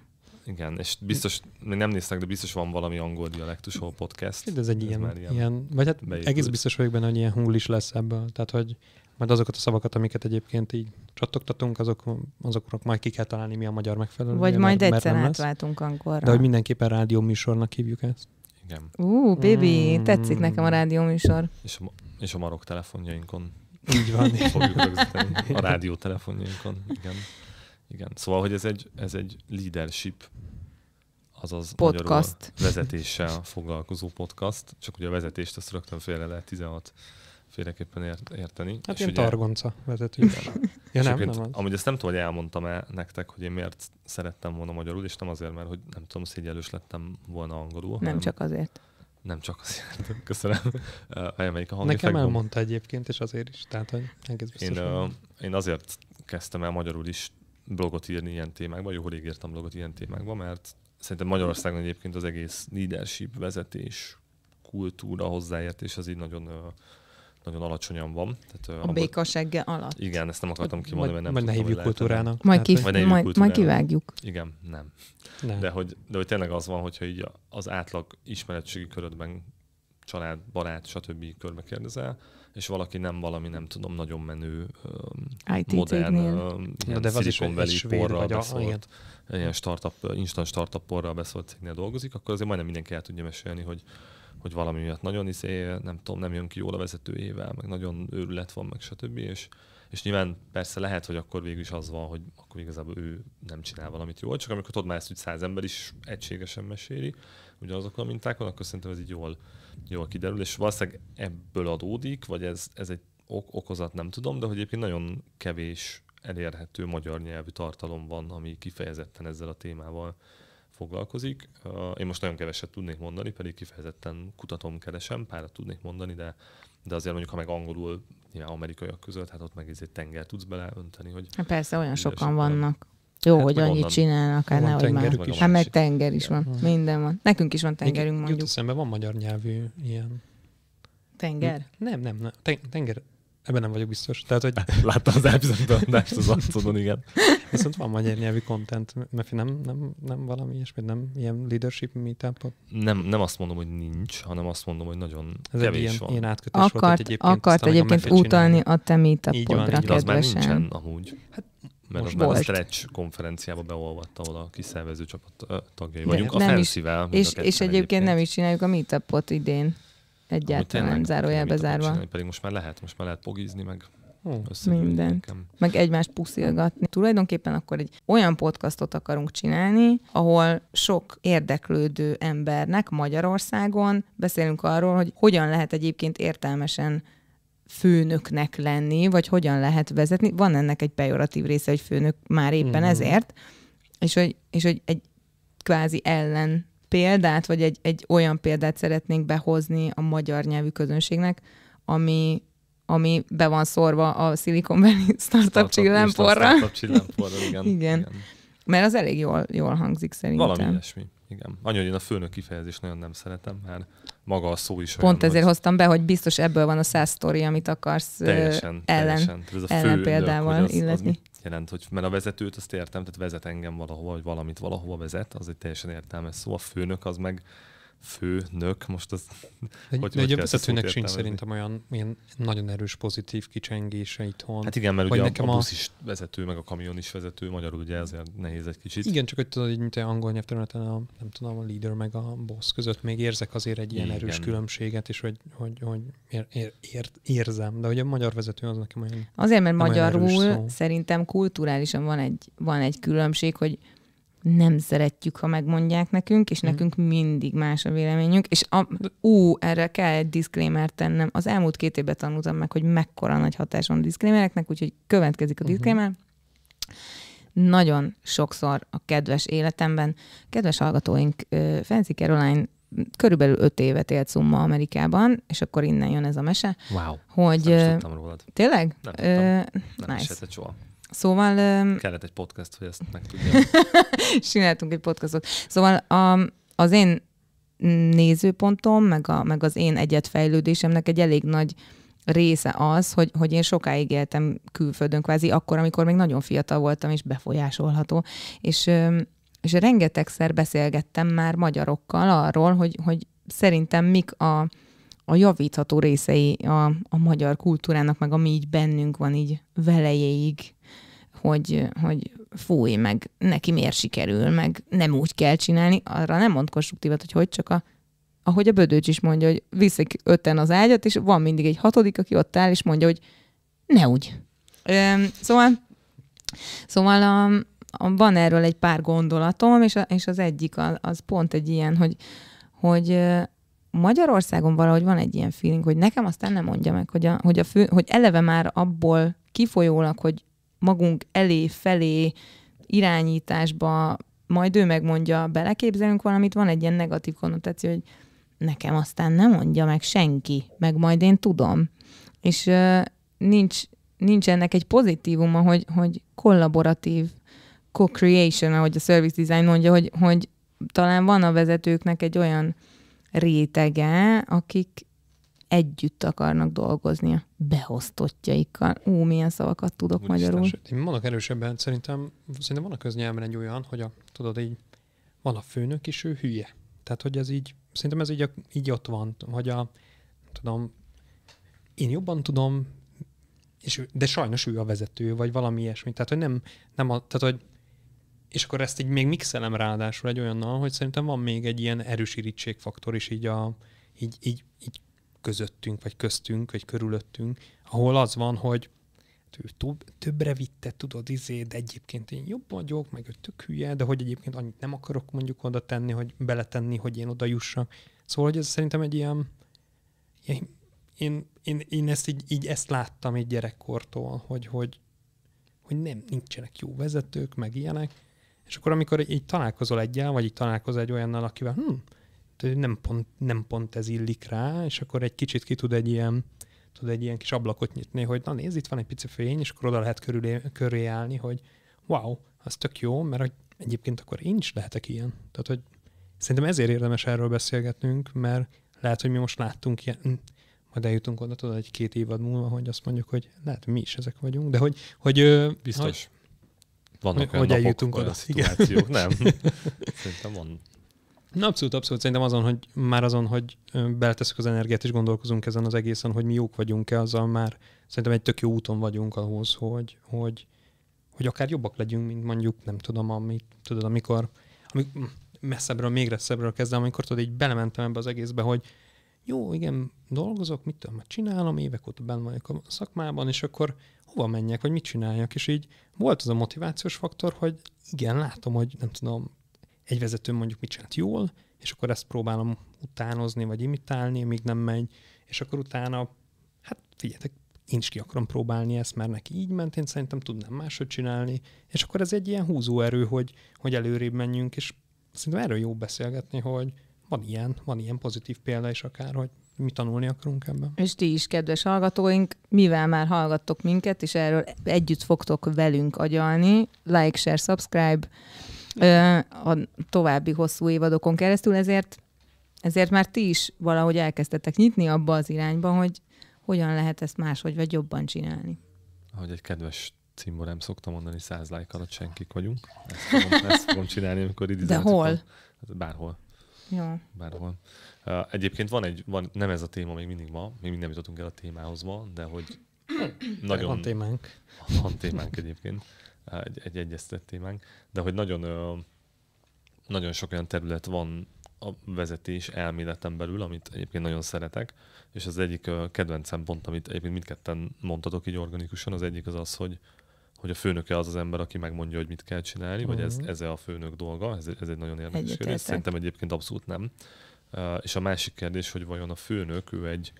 Igen, és biztos, még nem néztek, de biztos van valami angol dialektus, ahol podcast. De ez egy ez ilyen, ilyen, ilyen, vagy hát beépül. egész biztos vagyok benne, hogy ilyen hungl is lesz ebből. Tehát, hogy majd azokat a szavakat, amiket egyébként így csattogtatunk, azok, azoknak majd ki kell találni, mi a magyar megfelelő. Vagy majd mert, egyszer mert átváltunk angolra. De hogy mindenképpen rádió műsornak hívjuk ezt. Igen. Ú, uh, baby, mm. tetszik nekem a mm. rádió műsor. És a, és a marok telefonjainkon így van. Így. Fogjuk rögzíteni a rádiótelefonjainkon. Igen. Igen. Szóval, hogy ez egy, ez egy leadership azaz podcast. vezetéssel foglalkozó podcast, csak ugye a vezetést azt rögtön félre lehet 16 féleképpen ért, érteni. Hát és ugye, targonca vezető. ja, nem, nem az. Amúgy ezt nem tudom, hogy elmondtam-e nektek, hogy én miért szerettem volna magyarul, és nem azért, mert hogy nem tudom, szégyelős lettem volna angolul. Nem hanem, csak azért. Nem csak az jártam, köszönöm. Elmenik a hangifektum. Nekem elmondta egyébként, és azért is, tehát hogy egész biztos. Én, uh, én azért kezdtem el magyarul is blogot írni ilyen témákban, jó rég írtam blogot ilyen témákban, mert szerintem Magyarországon egyébként az egész leadership vezetés, kultúra, hozzáértés az így nagyon uh, nagyon alacsonyan van. Tehát, a abba, segge alatt. Igen, ezt nem akartam kimondani, mert nem Majd hát, ne hívjuk kultúrának. Majd, ki... majd, majd, majd kivágjuk. Igen, nem. nem. De, hogy, de hogy tényleg az van, hogyha így az átlag ismeretségi körödben család, barát, stb. körbe kérdezel, és valaki nem valami, nem tudom, nagyon menő, IT modern, ja, de hát Silicon Valley porral beszólt, a, ilyen startup, instant startup porral beszólt cégnél dolgozik, akkor azért majdnem mindenki el tudja mesélni, hogy hogy valami miatt nagyon izé, nem tudom, nem jön ki jól a vezetőjével, meg nagyon őrület van, meg stb. És, és nyilván persze lehet, hogy akkor végül is az van, hogy akkor igazából ő nem csinál valamit jól, csak amikor tudod már ezt, hogy száz ember is egységesen meséli, ugyanazokon a mintákon, akkor szerintem ez így jól, jól kiderül, és valószínűleg ebből adódik, vagy ez, ez egy ok, okozat, nem tudom, de hogy egyébként nagyon kevés elérhető magyar nyelvű tartalom van, ami kifejezetten ezzel a témával foglalkozik. Én most nagyon keveset tudnék mondani, pedig kifejezetten kutatom, keresem, párat tudnék mondani, de, de azért mondjuk, ha meg angolul, nyilván amerikaiak között, hát ott meg egy tenger tudsz beleönteni. Hogy hát Persze, olyan sokan vannak. Jó, hát hogy annyit onnan, csinálnak, hát nehogy már. Hát meg tenger is van, hmm. minden van. Nekünk is van tengerünk, Még mondjuk. Jut eszembe, van magyar nyelvű ilyen. Tenger? Nem, nem, nem. Ten- tenger, Ebben nem vagyok biztos. Tehát, hogy... Láttam az elbizonyítatást az arcodon, igen. Viszont van magyar nyelvi content, mert nem, nem, nem valami ilyesmi, nem ilyen leadership meetupot? Nem, nem azt mondom, hogy nincs, hanem azt mondom, hogy nagyon Ez kevés ilyen, van. Ilyen átkötés akart, volt, egyébként. Akart egyébként a utalni a te meetupodra, így Az már nincsen amúgy. Hát mert most az volt. a stretch konferenciába beolvadt, ahol a kiszervező csapat tagjai vagyunk, De, a nem is, és, és egyébként, egyébként nem is csináljuk a meetupot idén. Egyáltalán zárójelbe zárva. Csinálni, pedig most már lehet, most már lehet pogizni, meg hm. Minden. Meg egymást puszilgatni. Tulajdonképpen akkor egy olyan podcastot akarunk csinálni, ahol sok érdeklődő embernek Magyarországon beszélünk arról, hogy hogyan lehet egyébként értelmesen főnöknek lenni, vagy hogyan lehet vezetni. Van ennek egy pejoratív része, hogy főnök már éppen mm. ezért, és hogy, és hogy egy kvázi ellen példát, vagy egy, egy olyan példát szeretnénk behozni a magyar nyelvű közönségnek, ami, ami be van szorva a Silicon Valley startup csillámporra. Startup csillámporra, igen. igen. igen. Mert az elég jól, jól hangzik szerintem. Valami ilyesmi, igen. Annyira én a főnök kifejezést nagyon nem szeretem, mert maga a szó is Pont olyan, ezért hogy... hoztam be, hogy biztos ebből van a száz sztori, amit akarsz teljesen, ellen, teljesen. Ez a ellen fő példával illetni. Az, az jelent, hogy mert a vezetőt azt értem, tehát vezet engem valahova, vagy valamit valahova vezet, az egy teljesen értelmes szó. A főnök az meg főnök, most az... Egy, hogy, egy vezetőnek sincs szerintem olyan ilyen nagyon erős pozitív kicsengése itthon. Hát igen, mert ugye nekem a, a busz is vezető, meg a kamion is vezető, magyarul ugye azért nehéz egy kicsit. Igen, csak hogy tudod, hogy mint angol nyelvterületen a, nem tudom, a leader meg a boss között még érzek azért egy ilyen igen. erős különbséget, és hogy, hogy, hogy ér, ér, ér, érzem, de ugye a magyar vezető az nekem olyan Azért, mert magyarul szerintem kulturálisan van egy, van egy különbség, hogy nem szeretjük, ha megmondják nekünk, és mm. nekünk mindig más a véleményünk, és a, ú, erre kell egy disclaimer tennem. Az elmúlt két évben tanultam meg, hogy mekkora nagy hatás van a diszklémereknek, úgyhogy következik a mhm. diszklémer. Mm-hmm. Nagyon sokszor a kedves életemben, kedves hallgatóink, Fancy Caroline körülbelül öt évet élt Summa Amerikában, és akkor innen jön ez a mese. Wow, hogy, nem is tudtam rólad. Tényleg? Nem, Uh, nem nice. soha. Szóval... Kellett egy podcast, hogy ezt meg tudjam. Csináltunk egy podcastot. Szóval a, az én nézőpontom, meg, a, meg az én egyetfejlődésemnek egy elég nagy része az, hogy, hogy én sokáig éltem külföldön, kvázi akkor, amikor még nagyon fiatal voltam, és befolyásolható. És, és rengetegszer beszélgettem már magyarokkal arról, hogy, hogy szerintem mik a, a javítható részei a, a magyar kultúrának, meg ami így bennünk van, így velejéig hogy, hogy fúj, meg neki miért sikerül, meg nem úgy kell csinálni, arra nem mond konstruktívat, hogy hogy csak a ahogy a Bödőcs is mondja, hogy viszik öten az ágyat, és van mindig egy hatodik, aki ott áll, és mondja, hogy ne úgy. Öm, szóval szóval a, a, van erről egy pár gondolatom, és, a, és az egyik az, az pont egy ilyen, hogy, hogy Magyarországon valahogy van egy ilyen feeling, hogy nekem aztán nem mondja meg, hogy, a, hogy, a fő, hogy eleve már abból kifolyólag, hogy magunk elé, felé irányításba, majd ő megmondja, beleképzelünk valamit, van egy ilyen negatív konnotáció, hogy nekem aztán nem mondja meg senki, meg majd én tudom. És uh, nincs, nincs ennek egy pozitívuma, hogy, hogy kollaboratív co-creation, ahogy a service design mondja, hogy, hogy talán van a vezetőknek egy olyan rétege, akik, együtt akarnak dolgozni a beosztottjaikkal. Ú, milyen szavakat tudok Úgy magyarul. Én vannak erősebben, szerintem, szerintem van a köznyelmen egy olyan, hogy a, tudod, így van a főnök, és ő hülye. Tehát, hogy ez így, szerintem ez így, a, így ott van, hogy a, tudom, én jobban tudom, és, ő, de sajnos ő a vezető, vagy valami ilyesmi. Tehát, hogy nem, nem a, tehát, hogy és akkor ezt így még mixelem ráadásul egy olyannal, hogy szerintem van még egy ilyen erős irítségfaktor is így a, így, így, így közöttünk, vagy köztünk, vagy körülöttünk, ahol az van, hogy hát ő több, többre vitte, tudod, izé, de egyébként én jobb vagyok, meg ő tök hülye, de hogy egyébként annyit nem akarok mondjuk oda tenni, hogy beletenni, hogy én oda jussak. Szóval, hogy ez szerintem egy ilyen, ilyen én, én, én ezt így, így ezt láttam egy gyerekkortól, hogy, hogy, hogy nem, nincsenek jó vezetők, meg ilyenek. És akkor, amikor így találkozol egyel, vagy így találkozol egy olyannal, akivel, hm, nem pont, nem pont ez illik rá, és akkor egy kicsit ki tud egy ilyen, tud egy ilyen kis ablakot nyitni, hogy na nézd, itt van egy pici fény, és akkor oda lehet körülé, köré állni, hogy wow, az tök jó, mert egyébként akkor én is lehetek ilyen. Tehát, hogy szerintem ezért érdemes erről beszélgetnünk, mert lehet, hogy mi most láttunk ilyen, hm, majd eljutunk oda, tudod, egy két évad múlva, hogy azt mondjuk, hogy lehet, mi is ezek vagyunk, de hogy... hogy Biztos. Hogy, Vannak hogy, olyan hogy eljutunk olyan oda. igen. nem. Szerintem van. Na abszolút, abszolút. Szerintem azon, hogy már azon, hogy beleteszük az energiát és gondolkozunk ezen az egészen, hogy mi jók vagyunk-e, azzal már szerintem egy tök jó úton vagyunk ahhoz, hogy, hogy, hogy akár jobbak legyünk, mint mondjuk, nem tudom, amit, tudod, amikor, amikor messzebbről, még messzebbről kezdem, amikor tudod, így belementem ebbe az egészbe, hogy jó, igen, dolgozok, mit tudom, hát csinálom, évek óta benn vagyok a szakmában, és akkor hova menjek, hogy mit csináljak, és így volt az a motivációs faktor, hogy igen, látom, hogy nem tudom, egy vezető mondjuk mit csinált jól, és akkor ezt próbálom utánozni, vagy imitálni, míg nem megy, és akkor utána, hát figyeljetek, én is ki akarom próbálni ezt, mert neki így ment, én szerintem tudnám máshogy csinálni, és akkor ez egy ilyen húzóerő, hogy, hogy előrébb menjünk, és szerintem erről jó beszélgetni, hogy van ilyen, van ilyen pozitív példa is akár, hogy mi tanulni akarunk ebben. És ti is, kedves hallgatóink, mivel már hallgattok minket, és erről együtt fogtok velünk agyalni, like, share, subscribe, a további hosszú évadokon keresztül, ezért, ezért már ti is valahogy elkezdtetek nyitni abba az irányba, hogy hogyan lehet ezt máshogy vagy jobban csinálni. Ahogy egy kedves cimborám szoktam mondani, száz like alatt senkik vagyunk. Ezt fogom, ezt fogom csinálni, amikor idizáltam. De hol? Hát bárhol. Jó. Bárhol. Egyébként van egy, van, nem ez a téma még mindig ma, még nem jutottunk el a témához ma, de hogy nagyon... Van témánk. Van témánk egyébként egy, egy egyeztett témánk, de hogy nagyon, nagyon sok olyan terület van a vezetés elméletem belül, amit egyébként nagyon szeretek, és az egyik kedvenc szempont, amit egyébként mindketten mondtatok így organikusan, az egyik az az, hogy, hogy a főnöke az az ember, aki megmondja, hogy mit kell csinálni, uh-huh. vagy ez, mhm. ez a főnök dolga, ez, ez egy nagyon érdekes kérdés. Szerintem egyébként abszolút nem. Uh, és a másik kérdés, hogy vajon a főnök, ő egy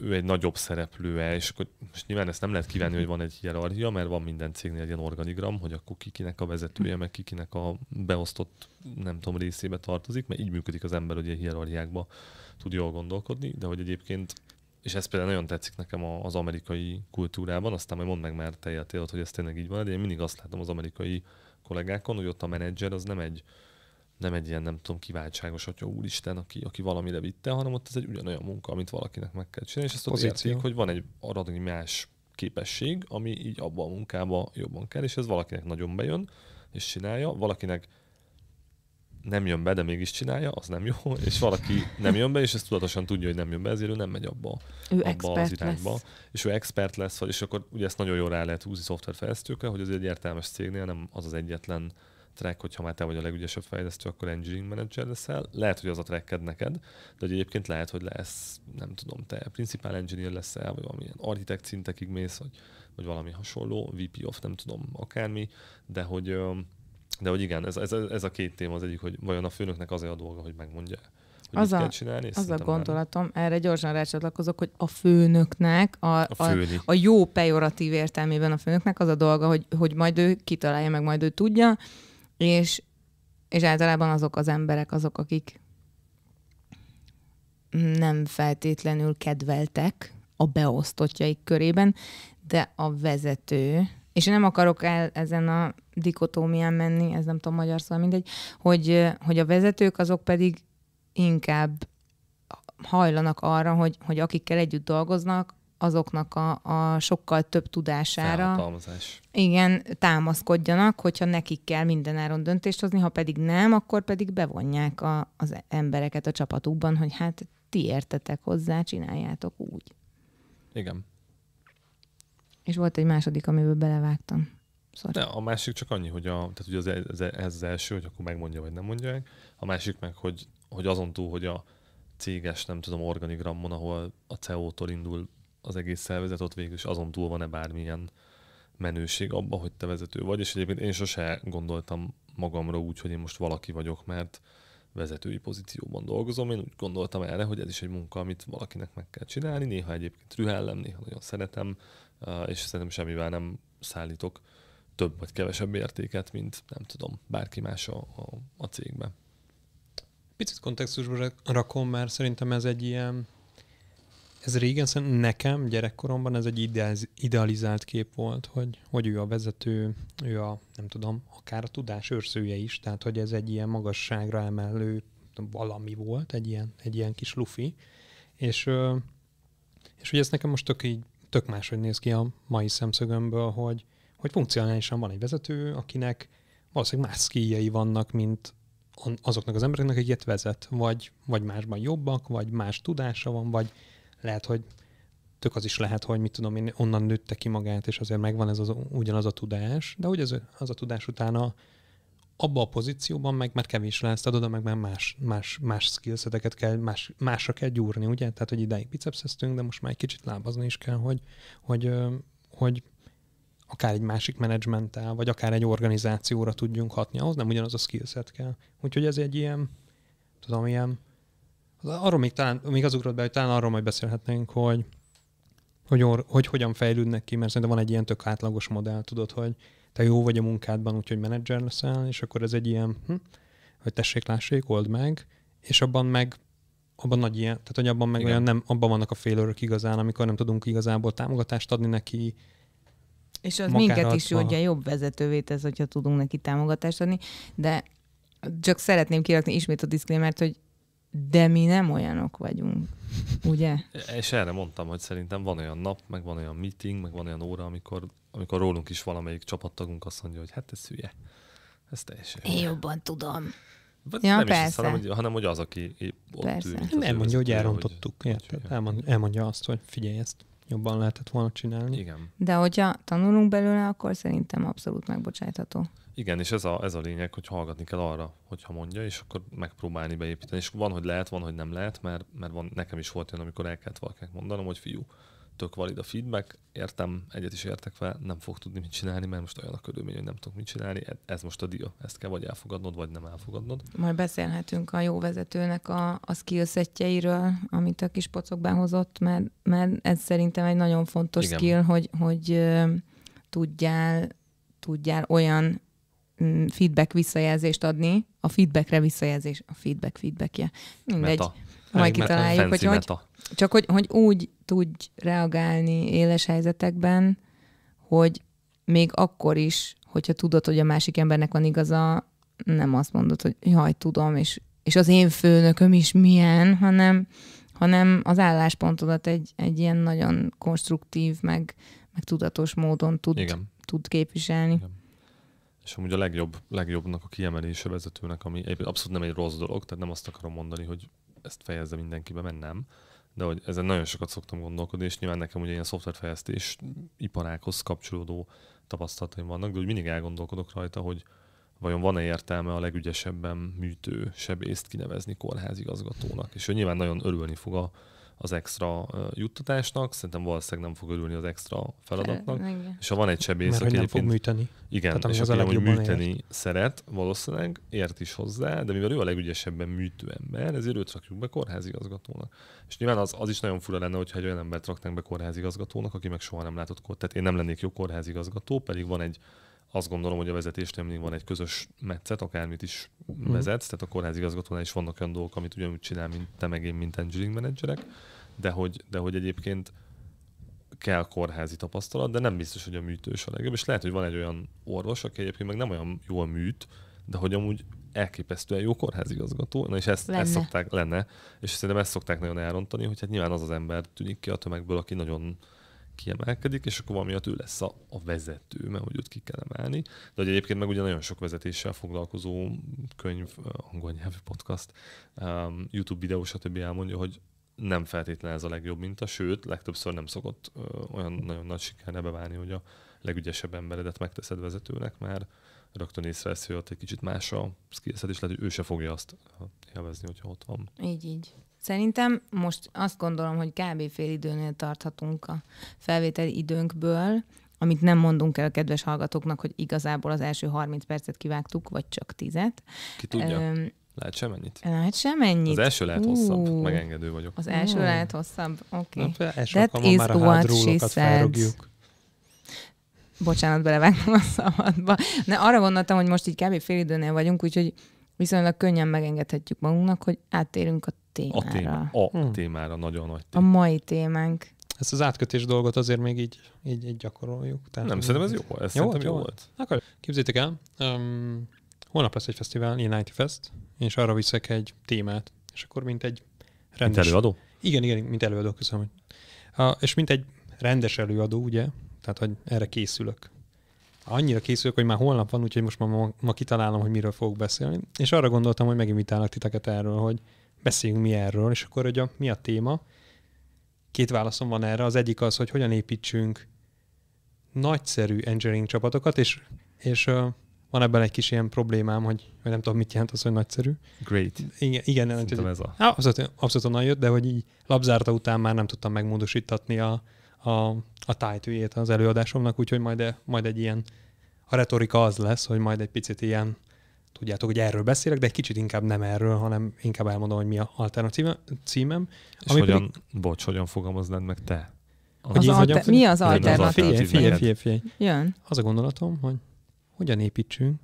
ő egy nagyobb szereplője, és akkor most nyilván ezt nem lehet kivenni, hogy van egy hierarchia, mert van minden cégnél egy ilyen organigram, hogy akkor kikinek a vezetője, meg kikinek a beosztott, nem tudom, részébe tartozik, mert így működik az ember, hogy ilyen hierarchiákba tud jól gondolkodni, de hogy egyébként és ez például nagyon tetszik nekem az amerikai kultúrában, aztán majd mondd meg mert te éltél ott, hogy ez tényleg így van, de én mindig azt látom az amerikai kollégákon, hogy ott a menedzser az nem egy nem egy ilyen, nem tudom, kiváltságos atya úristen, aki, aki valamire vitte, hanem ott ez egy ugyanolyan munka, amit valakinek meg kell csinálni, és ezt ott érték, hogy van egy aradni más képesség, ami így abban a munkában jobban kell, és ez valakinek nagyon bejön, és csinálja, valakinek nem jön be, de mégis csinálja, az nem jó, és valaki nem jön be, és ezt tudatosan tudja, hogy nem jön be, ezért ő nem megy abba, ő abba az irányba. Lesz. És ő expert lesz, és akkor ugye ezt nagyon jól rá lehet húzni szoftverfejlesztőkre, hogy az egy értelmes cégnél nem az az egyetlen track, hogyha már te vagy a legügyesebb fejlesztő, akkor engineering manager leszel. Lehet, hogy az a tracked neked, de hogy egyébként lehet, hogy lesz, nem tudom, te principál engineer leszel, vagy valamilyen architekt szintekig mész, vagy, vagy valami hasonló, VP of, nem tudom, akármi, de hogy, de hogy igen, ez, ez, ez a két téma az egyik, hogy vajon a főnöknek az a dolga, hogy megmondja hogy az mit a, kell csinálni. Az a gondolatom, már... erre gyorsan rácsatlakozok, hogy a főnöknek, a, a, a, a jó pejoratív értelmében a főnöknek az a dolga, hogy, hogy majd ő kitalálja, meg majd ő tudja, és, és általában azok az emberek, azok, akik nem feltétlenül kedveltek a beosztottjaik körében, de a vezető, és nem akarok el ezen a dikotómián menni, ez nem tudom magyar szóval mindegy, hogy, hogy a vezetők azok pedig inkább hajlanak arra, hogy, hogy akikkel együtt dolgoznak, azoknak a, a sokkal több tudására igen, támaszkodjanak, hogyha nekik kell mindenáron döntést hozni, ha pedig nem, akkor pedig bevonják a, az embereket a csapatukban, hogy hát ti értetek hozzá, csináljátok úgy. Igen. És volt egy második, amiből belevágtam. Sorry. Ne, a másik csak annyi, hogy a, tehát ugye az, ez, e, ez az első, hogy akkor megmondja, vagy nem mondja meg. A másik meg, hogy, hogy azon túl, hogy a céges, nem tudom, organigramon, ahol a CEO-tól indul az egész szervezet ott végül is azon túl van-e bármilyen menőség abban, hogy te vezető vagy, és egyébként én sose gondoltam magamra úgy, hogy én most valaki vagyok, mert vezetői pozícióban dolgozom. Én úgy gondoltam erre, hogy ez is egy munka, amit valakinek meg kell csinálni. Néha egyébként rühellem, néha nagyon szeretem, és szerintem semmivel nem szállítok több vagy kevesebb értéket, mint nem tudom, bárki más a, a, a cégben. Picit kontextusba rakom, mert szerintem ez egy ilyen ez régen szerintem nekem gyerekkoromban ez egy idealizált kép volt, hogy, hogy ő a vezető, ő a, nem tudom, akár a tudás őrzője is, tehát hogy ez egy ilyen magasságra emelő valami volt, egy ilyen, egy ilyen kis lufi, és, és hogy ez nekem most tök, így, tök máshogy néz ki a mai szemszögömből, hogy, hogy funkcionálisan van egy vezető, akinek valószínűleg más skijei vannak, mint azoknak az embereknek, akiket vezet, vagy, vagy másban jobbak, vagy más tudása van, vagy, lehet, hogy tök az is lehet, hogy mit tudom én, onnan nőtte ki magát, és azért megvan ez az, ugyanaz a tudás, de hogy az, az a tudás utána abba a pozícióban meg már kevés lesz, tehát oda meg már más, más, más skillseteket kell, más, másra kell gyúrni, ugye? Tehát, hogy ideig bicepszeztünk, de most már egy kicsit lábazni is kell, hogy, hogy, hogy akár egy másik menedzsmenttel, vagy akár egy organizációra tudjunk hatni, ahhoz nem ugyanaz a skillset kell. Úgyhogy ez egy ilyen, tudom, ilyen Arról még, talán, még az ugrott be, hogy talán arról majd beszélhetnénk, hogy, hogy, or, hogy hogyan fejlődnek ki, mert szerintem van egy ilyen tök átlagos modell, tudod, hogy te jó vagy a munkádban, úgyhogy menedzser leszel, és akkor ez egy ilyen, hm, hogy tessék, lássék, old meg, és abban meg abban nagy ilyen, tehát hogy abban meg Igen. olyan nem, abban vannak a félőrök igazán, amikor nem tudunk igazából támogatást adni neki, és az Magára minket is adva. ugye jobb vezetővé tesz, hogyha tudunk neki támogatást adni, de csak szeretném kirakni ismét a diszklémert, hogy de mi nem olyanok vagyunk, ugye? És erre mondtam, hogy szerintem van olyan nap, meg van olyan meeting, meg van olyan óra, amikor, amikor rólunk is valamelyik csapattagunk azt mondja, hogy hát ez hülye. Ez teljesen hülye. Én jobban tudom. Vagy ja, nem persze. Is, hanem, hogy, hanem hogy az, aki ott persze. ül. Nem az mondja, hogy elrontottuk. Hogy, Elmond, elmondja azt, hogy figyelj ezt, jobban lehetett volna csinálni. Igen. De hogyha tanulunk belőle, akkor szerintem abszolút megbocsátható. Igen, és ez a, ez a lényeg, hogy hallgatni kell arra, hogyha mondja, és akkor megpróbálni beépíteni. És van, hogy lehet, van, hogy nem lehet, mert, mert van, nekem is volt olyan, amikor el kellett valakinek mondanom, hogy fiú, tök valid a feedback, értem, egyet is értek fel, nem fog tudni mit csinálni, mert most olyan a körülmény, hogy nem tudok mit csinálni, e, ez most a dia, ezt kell vagy elfogadnod, vagy nem elfogadnod. Majd beszélhetünk a jó vezetőnek a, a skillsetjeiről, amit a kis pocokban hozott, mert, mert ez szerintem egy nagyon fontos Igen. skill, hogy, hogy tudjál, tudjál olyan Mm, feedback visszajelzést adni, a feedbackre visszajelzés, a feedback feedbackje. Mindegy. Meta. Majd kitaláljuk, hogy, hogy csak hogy, hogy úgy tudj reagálni éles helyzetekben, hogy még akkor is, hogyha tudod, hogy a másik embernek van igaza, nem azt mondod, hogy jaj, tudom, és, és az én főnököm is milyen, hanem, hanem az álláspontodat egy, egy ilyen nagyon konstruktív, meg, meg tudatos módon tud, Igen. tud képviselni. Igen. És amúgy a legjobb, legjobbnak a kiemelése vezetőnek, ami abszolút nem egy rossz dolog, tehát nem azt akarom mondani, hogy ezt fejezze mindenkibe, mert nem. De hogy ezen nagyon sokat szoktam gondolkodni, és nyilván nekem ugye ilyen szoftverfejlesztés iparákhoz kapcsolódó tapasztalataim vannak, de úgy mindig elgondolkodok rajta, hogy vajon van-e értelme a legügyesebben műtő sebészt kinevezni kórházigazgatónak. És ő nyilván nagyon örülni fog a az extra juttatásnak, szerintem valószínűleg nem fog örülni az extra feladatnak, Igen. és ha van egy sebész, aki nem fog műteni. Igen, Tehát, és az aki amúgy műteni ért. szeret, valószínűleg ért is hozzá, de mivel ő a legügyesebben műtő ember, ezért őt rakjuk be kórházigazgatónak. És nyilván az, az is nagyon fura lenne, hogyha egy olyan embert raknánk be kórházigazgatónak, aki meg soha nem látott kort. Tehát én nem lennék jó kórházigazgató, pedig van egy azt gondolom, hogy a vezetésnél mindig van egy közös metszet, akármit is mhm. vezetsz, tehát a kórházigazgatónál is vannak olyan dolgok, amit ugyanúgy csinál, mint te meg én, mint engineering menedzserek, de hogy, de hogy egyébként kell kórházi tapasztalat, de nem biztos, hogy a műtős a legjobb, és lehet, hogy van egy olyan orvos, aki egyébként meg nem olyan jól műt, de hogy amúgy elképesztően jó kórházigazgató, na és ezt, lenne. ezt szokták, lenne, és szerintem ezt szokták nagyon elrontani, hogy hát nyilván az az ember tűnik ki a tömegből, aki nagyon kiemelkedik, és akkor valamiatt ő lesz a, a vezető, mert hogy őt ki kell emelni. De hogy egyébként meg ugye nagyon sok vezetéssel foglalkozó könyv, angol nyelvű podcast, um, YouTube videó, stb. elmondja, hogy nem feltétlenül ez a legjobb minta, sőt, legtöbbször nem szokott ö, olyan nagyon nagy sikerre beválni, hogy a legügyesebb emberedet megteszed vezetőnek, mert rögtön észreveszi, hogy ott egy kicsit más a skillset, és lehet, hogy ő se fogja azt élvezni, hogyha ott van. Így, így. Szerintem most azt gondolom, hogy kb. fél időnél tarthatunk a felvételi időnkből, amit nem mondunk el a kedves hallgatóknak, hogy igazából az első 30 percet kivágtuk, vagy csak 10 Ki tudja. Öm, lehet semennyit. Lehet semennyit. Az első lehet hosszabb, hosszabb, megengedő vagyok. Az első hmm. lehet hosszabb, oké. Okay. That is már what she said. Bocsánat, belevágtam a szabadba. Ne, arra gondoltam, hogy most így kb. fél időnél vagyunk, úgyhogy viszonylag könnyen megengedhetjük magunknak, hogy áttérünk a témára. A, téma, a hmm. témára, nagyon nagy téma. A mai témánk. Ezt az átkötés dolgot azért még így, így, így gyakoroljuk. Tehát nem, szerintem ez jó. Ez jó, volt, jó volt. Akkor képzétek el, um, holnap lesz egy fesztivál, United Fest, és arra viszek egy témát, és akkor mint egy rendes... Mint előadó? Igen, igen, mint előadó, köszönöm. Uh, és mint egy rendes előadó, ugye? Tehát, hogy erre készülök annyira készülök, hogy már holnap van, úgyhogy most ma, ma kitalálom, hogy miről fogok beszélni. És arra gondoltam, hogy meginvitálnak titeket erről, hogy beszéljünk mi erről, és akkor hogy a, mi a téma. Két válaszom van erre. Az egyik az, hogy hogyan építsünk nagyszerű engineering csapatokat, és, és uh, van ebben egy kis ilyen problémám, hogy, hogy nem tudom, mit jelent az, hogy nagyszerű. Great. Igen, igen ez a... Abszolút, abszolút onnan jött, de hogy így labzárta után már nem tudtam megmódosítatni a, a, a tájtőjét az előadásomnak, úgyhogy majd, e, majd egy ilyen, a retorika az lesz, hogy majd egy picit ilyen, tudjátok, hogy erről beszélek, de egy kicsit inkább nem erről, hanem inkább elmondom, hogy mi a alternatív címem. És ami hogyan, pedig... bocs, hogyan fogalmaznád meg te? Hogy az én alter... Mi az alternatív? Figyelj, figyelj, figyelj, figyelj. Jön. Az a gondolatom, hogy hogyan építsünk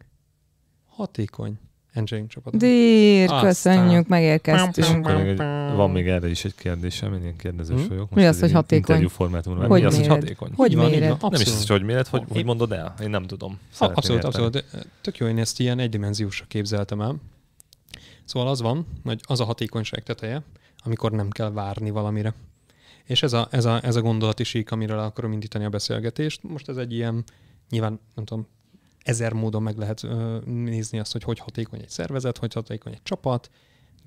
hatékony Engineering csapat. Dír, Aztán... köszönjük, megérkeztünk. Még egy, van még erre is egy kérdésem, én ilyen kérdezős hmm? vagyok. Most mi az, hogy hatékony? Hogy mi az, hogy hatékony? Hogy van, Van, nem is az, hogy méret, hogy, hogy mondod el? Én nem tudom. Ha, abszolút, érteni. abszolút. De tök jó, én ezt ilyen egydimenziósra képzeltem el. Szóval az van, hogy az a hatékonyság teteje, amikor nem kell várni valamire. És ez a, ez a, ez a gondolati sík, amiről akarom indítani a beszélgetést. Most ez egy ilyen, nyilván, nem tudom, ezer módon meg lehet nézni azt, hogy hogy hatékony egy szervezet, hogy hatékony egy csapat,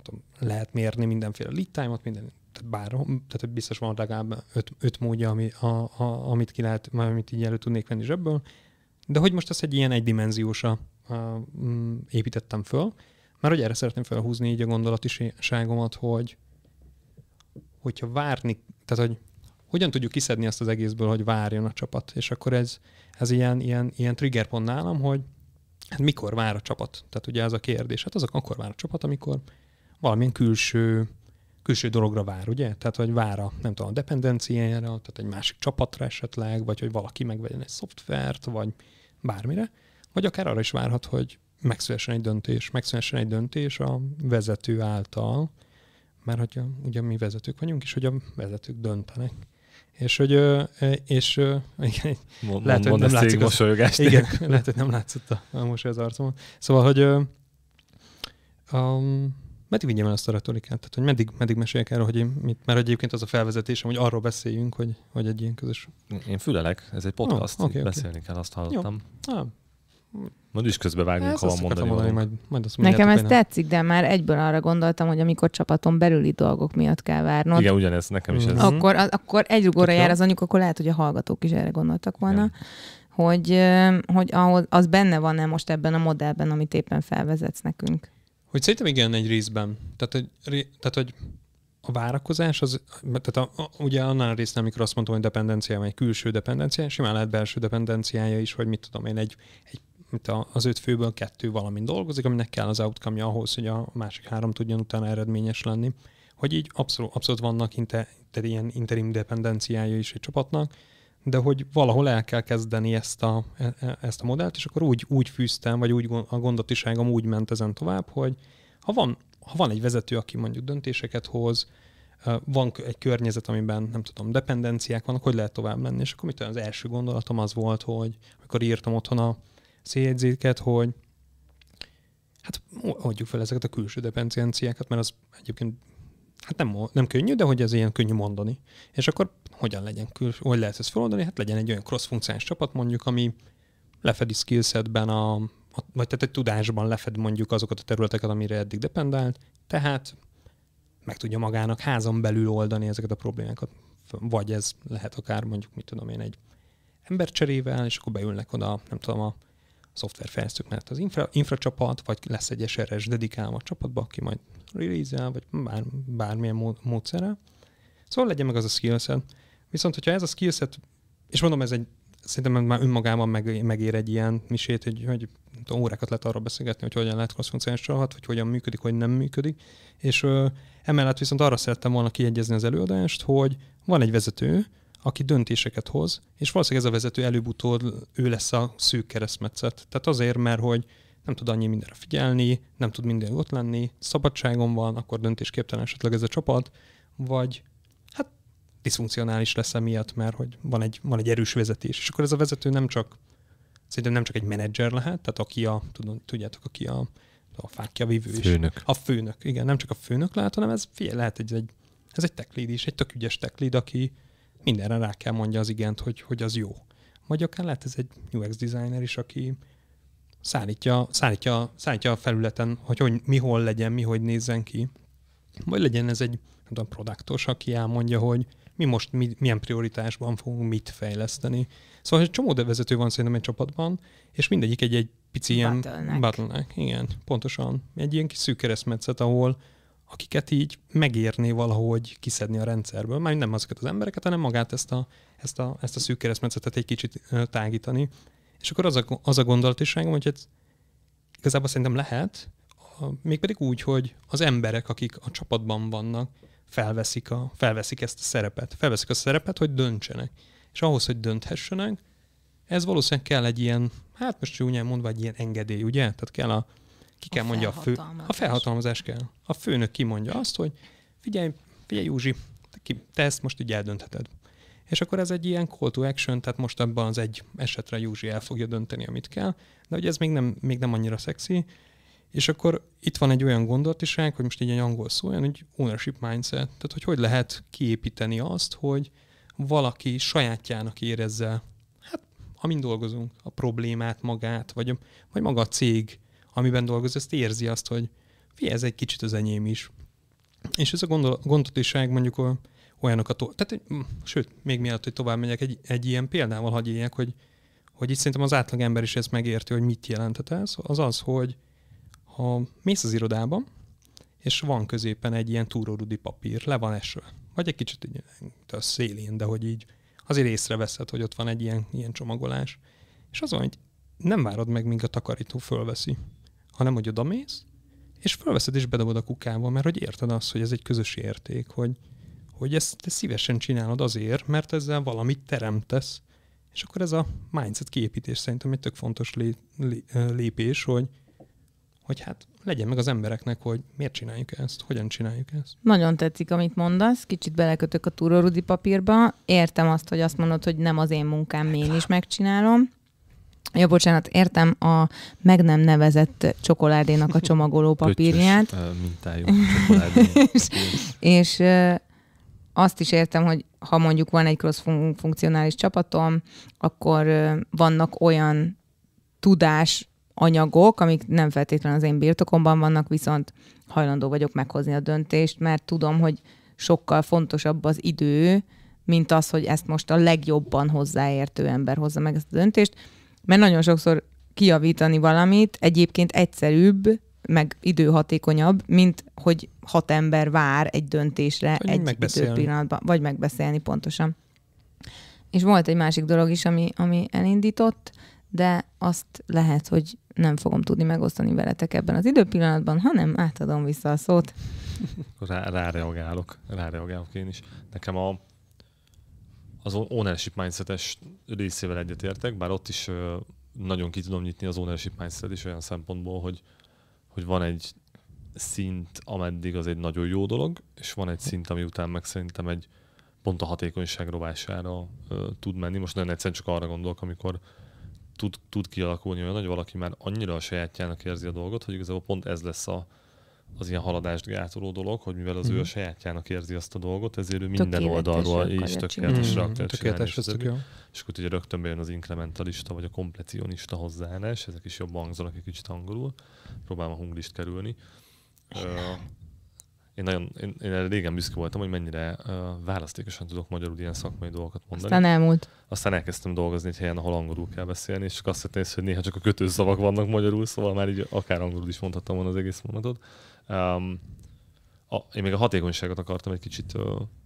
tudom, lehet mérni mindenféle lead time-ot, minden, tehát bár, tehát biztos van legalább öt, öt módja, ami, a, a, amit ki lehet, amit így elő tudnék venni zsebből, de hogy most ezt egy ilyen egydimenziósa um, mm, építettem föl, mert hogy erre szeretném felhúzni így a gondolatiságomat, hogy hogyha várni, tehát hogy hogyan tudjuk kiszedni azt az egészből, hogy várjon a csapat, és akkor ez ez ilyen, ilyen, ilyen triggerpont nálam, hogy hát mikor vár a csapat? Tehát ugye ez a kérdés. Hát azok akkor vár a csapat, amikor valamilyen külső, külső dologra vár, ugye? Tehát, hogy vár a, nem tudom, a dependenciára, tehát egy másik csapatra esetleg, vagy hogy valaki megvegyen egy szoftvert, vagy bármire. Vagy akár arra is várhat, hogy megszülessen egy döntés, megszülessen egy döntés a vezető által, mert hogy a, ugye mi vezetők vagyunk, és hogy a vezetők döntenek. És hogy, és igen, lehet, hogy nem látszik mosolyogást. Igen, lehet, hogy nem látszott a, a mosoly az arcomon. Szóval, hogy um, meddig vigyem el azt a retorikát? Tehát, hogy meddig, meddig meséljek erről, hogy én mit, mert egyébként az a felvezetésem, hogy arról beszéljünk, hogy, hogy egy ilyen közös... Én fülelek, ez egy podcast, oh, okay, beszélni okay. kell, azt hallottam. Jó. Ah, majd is közbe vágunk, ha hát, van mondani. mondani majd, majd azt Nekem ez tetszik, de már egyből arra gondoltam, hogy amikor csapaton belüli dolgok miatt kell várnod. Igen, ugyanez, nekem is ez. Mhm. Akkor, akkor egy rugóra jár az anyuk, akkor lehet, hogy a hallgatók is erre gondoltak volna. Igen hogy, hogy ahhoz, az benne van-e most ebben a modellben, amit éppen felvezetsz nekünk? Hogy szerintem igen, egy részben. Tehát, hogy, tehát, hogy a várakozás, az, tehát a, a, ugye annál a résznél, amikor azt mondtam, hogy dependenciája, egy külső dependenciája, simán lehet belső dependenciája is, hogy mit tudom én, egy, egy mint az öt főből kettő valamint dolgozik, aminek kell az outcome-ja ahhoz, hogy a másik három tudjon utána eredményes lenni. Hogy így abszolút, abszolút vannak inter, inter, ilyen interim dependenciája is egy csapatnak, de hogy valahol el kell kezdeni ezt a, e, e ezt a modellt, és akkor úgy, úgy fűztem, vagy úgy a gondotiságom úgy ment ezen tovább, hogy ha van, ha van egy vezető, aki mondjuk döntéseket hoz, van egy környezet, amiben nem tudom, dependenciák vannak, hogy lehet tovább menni, és akkor mit az első gondolatom az volt, hogy amikor írtam otthon a, széjegyzéket, hogy hát adjuk fel ezeket a külső dependenciákat, mert az egyébként hát nem, nem könnyű, de hogy ez ilyen könnyű mondani. És akkor hogyan legyen külső, hogy lehet ezt feloldani? Hát legyen egy olyan cross-funkciós csapat mondjuk, ami lefedi skillsetben a, a, vagy tehát egy tudásban lefed mondjuk azokat a területeket, amire eddig dependált, tehát meg tudja magának házon belül oldani ezeket a problémákat. Vagy ez lehet akár mondjuk, mit tudom én, egy embercserével, és akkor beülnek oda, nem tudom, a szoftverfejlesztők mellett az infra, infra csapat, vagy lesz egy SRS dedikálva a csapatba, aki majd release vagy bár, bármilyen mód, módszere. Szóval legyen meg az a skillset. Viszont, hogyha ez a skillset, és mondom, ez egy szerintem már önmagában meg, megér egy ilyen misét, hogy, hogy tudom, órákat lehet arról beszélgetni, hogy hogyan lehet cross-funkcionális csapat, hogy hogyan működik, hogy nem működik. És ö, emellett viszont arra szerettem volna kiegyezni az előadást, hogy van egy vezető, aki döntéseket hoz, és valószínűleg ez a vezető előbb-utóbb ő lesz a szűk keresztmetszet. Tehát azért, mert hogy nem tud annyi mindenre figyelni, nem tud minden ott lenni, szabadságon van, akkor döntésképtelen esetleg ez a csapat, vagy hát diszfunkcionális lesz emiatt, mert hogy van egy, van egy erős vezetés. És akkor ez a vezető nem csak szerintem nem csak egy menedzser lehet, tehát aki a, tudom, tudjátok, aki a, a fákja vívő is. Főnök. A főnök, igen, nem csak a főnök lehet, hanem ez lehet egy, egy ez egy tech lead is, egy tök ügyes tech lead, aki, mindenre rá kell mondja az igent, hogy, hogy az jó. Vagy akár lehet ez egy UX designer is, aki szállítja, szállítja, szállítja a felületen, hogy, hogy mi hol legyen, mi hogy nézzen ki. Vagy legyen ez egy tudom, produktos, aki elmondja, hogy mi most mi, milyen prioritásban fogunk mit fejleszteni. Szóval egy csomó vezető van szerintem egy csapatban, és mindegyik egy, egy pici ilyen bottleneck. Igen, pontosan. Egy ilyen kis szűk keresztmetszet, ahol akiket így megérné valahogy kiszedni a rendszerből. Már nem azokat az embereket, hanem magát ezt a, ezt a, ezt a szűk keresztmetszetet egy kicsit tágítani. És akkor az a, az a gondolatiságom, hogy ez hát igazából szerintem lehet, mégpedig úgy, hogy az emberek, akik a csapatban vannak, felveszik, a, felveszik ezt a szerepet. Felveszik a szerepet, hogy döntsenek. És ahhoz, hogy dönthessenek, ez valószínűleg kell egy ilyen, hát most csúnyán mondva, egy ilyen engedély, ugye? Tehát kell a, ki kell a mondja a fő. A felhatalmazás kell. A főnök kimondja azt, hogy figyelj, figyelj Józsi, te, ki, te ezt most így eldöntheted. És akkor ez egy ilyen call to action, tehát most abban az egy esetre Józsi el fogja dönteni, amit kell, de hogy ez még nem, még nem annyira szexi, és akkor itt van egy olyan gondolatiság, hogy most így egy angol szó, olyan, hogy ownership mindset, tehát hogy hogy lehet kiépíteni azt, hogy valaki sajátjának érezze, hát amin dolgozunk, a problémát magát, vagy, vagy maga a cég amiben dolgoz, ezt érzi azt, hogy fi, ez egy kicsit az enyém is. És ez a gondol- gondotiság mondjuk olyanokat, tehát, mm, sőt, még mielőtt, hogy tovább megyek, egy, egy ilyen példával hagyják, hogy, hogy itt szerintem az átlagember is ezt megérti, hogy mit jelentett ez, az az, hogy ha mész az irodában, és van középen egy ilyen túrórudi papír, le van eső. Vagy egy kicsit így, a szélén, de hogy így azért észreveszed, hogy ott van egy ilyen, ilyen csomagolás. És az van, hogy nem várod meg, míg a takarító fölveszi hanem hogy mész, és felveszed és bedobod a kukába, mert hogy érted azt, hogy ez egy közös érték, hogy, hogy ezt te szívesen csinálod azért, mert ezzel valamit teremtesz, és akkor ez a mindset kiépítés szerintem egy tök fontos lé, lé, lépés, hogy, hogy hát legyen meg az embereknek, hogy miért csináljuk ezt, hogyan csináljuk ezt. Nagyon tetszik, amit mondasz, kicsit belekötök a túrorudi papírba, értem azt, hogy azt mondod, hogy nem az én munkám, én is hát. megcsinálom, Ja, bocsánat, értem a meg nem nevezett csokoládénak a csomagoló papírját. Köcsös, mintájú és, és azt is értem, hogy ha mondjuk van egy cross-funkcionális csapatom, akkor vannak olyan tudás anyagok, amik nem feltétlenül az én birtokomban vannak, viszont hajlandó vagyok meghozni a döntést, mert tudom, hogy sokkal fontosabb az idő, mint az, hogy ezt most a legjobban hozzáértő ember hozza meg ezt a döntést mert nagyon sokszor kiavítani valamit egyébként egyszerűbb, meg időhatékonyabb, mint hogy hat ember vár egy döntésre vagy egy időpillanatban, vagy megbeszélni pontosan. És volt egy másik dolog is, ami, ami elindított, de azt lehet, hogy nem fogom tudni megosztani veletek ebben az időpillanatban, hanem átadom vissza a szót. Rá, ráreagálok, ráreagálok én is. Nekem a, az ownership mindsetes részével egyetértek, bár ott is nagyon ki tudom nyitni az ownership mindset is olyan szempontból, hogy, hogy van egy szint, ameddig az egy nagyon jó dolog, és van egy szint, ami után meg szerintem egy pont a hatékonyság rovására ö, tud menni. Most nagyon egyszerűen csak arra gondolok, amikor tud, tud kialakulni olyan, hogy valaki már annyira a sajátjának érzi a dolgot, hogy igazából pont ez lesz a, az ilyen haladást gátoló dolog, hogy mivel az mm. ő a mhm. sajátjának érzi azt a dolgot, ezért ő minden tökéletes oldalról is tökéletes mm. akar tökéletes, És, és akkor ugye rögtön bejön az inkrementalista vagy a komplecionista hozzáállás, ezek is jobban hangzanak egy kicsit angolul. Próbálom a hunglist kerülni. én nagyon, én, én régen büszke voltam, hogy mennyire uh, választékosan tudok magyarul ilyen szakmai dolgokat mondani. Aztán elmúlt. Aztán elkezdtem dolgozni egy helyen, ahol angolul kell beszélni, és azt néz, hogy néha csak a kötőszavak vannak magyarul, szóval már így akár angolul is mondhattam volna az egész mondatot. Um, a, én még a hatékonyságot akartam egy kicsit uh,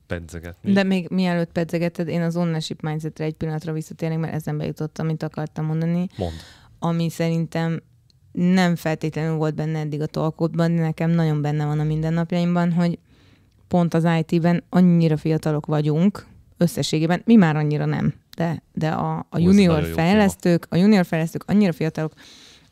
pedzegetni. De még mielőtt pedzegeted, én az ownership mindsetre egy pillanatra visszatérnék, mert ezen jutott, amit akartam mondani. Mond. Ami szerintem nem feltétlenül volt benne eddig a talkódban, de nekem nagyon benne van a mindennapjaimban, hogy pont az IT-ben annyira fiatalok vagyunk összességében, mi már annyira nem, de, de a, a junior fejlesztők, a junior fejlesztők annyira fiatalok,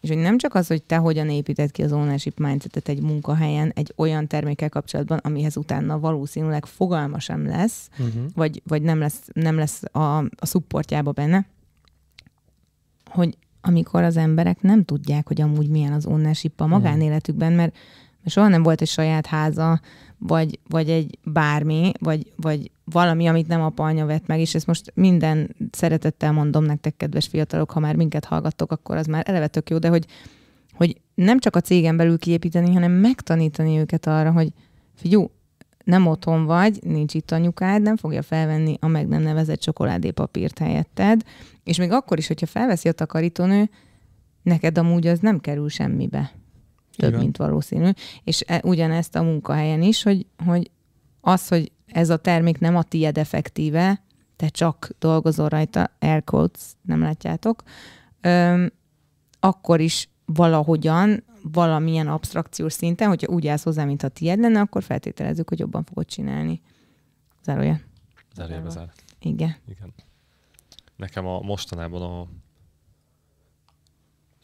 és hogy nem csak az, hogy te hogyan építed ki az ownership mindsetet egy munkahelyen, egy olyan termékkel kapcsolatban, amihez utána valószínűleg fogalma sem lesz, uh-huh. vagy, vagy nem lesz, nem lesz a, a szupportjába benne, hogy amikor az emberek nem tudják, hogy amúgy milyen az ownership a magánéletükben, mert, mert soha nem volt egy saját háza, vagy, vagy egy bármi, vagy, vagy valami, amit nem apa anya vett meg, és ezt most minden szeretettel mondom nektek, kedves fiatalok, ha már minket hallgattok, akkor az már eleve tök jó, de hogy, hogy nem csak a cégen belül kiépíteni, hanem megtanítani őket arra, hogy figyú, nem otthon vagy, nincs itt anyukád, nem fogja felvenni a meg nem nevezett csokoládépapírt helyetted, és még akkor is, hogyha felveszi a takarítónő, neked amúgy az nem kerül semmibe több, Igen. mint valószínű. És e, ugyanezt a munkahelyen is, hogy, hogy az, hogy ez a termék nem a tied effektíve, te csak dolgozol rajta, air quotes, nem látjátok, öm, akkor is valahogyan, valamilyen abstrakciós szinten, hogyha úgy állsz hozzá, a tied lenne, akkor feltételezzük, hogy jobban fogod csinálni. Zárója. Zárója bezár. Igen. Igen. Nekem a mostanában a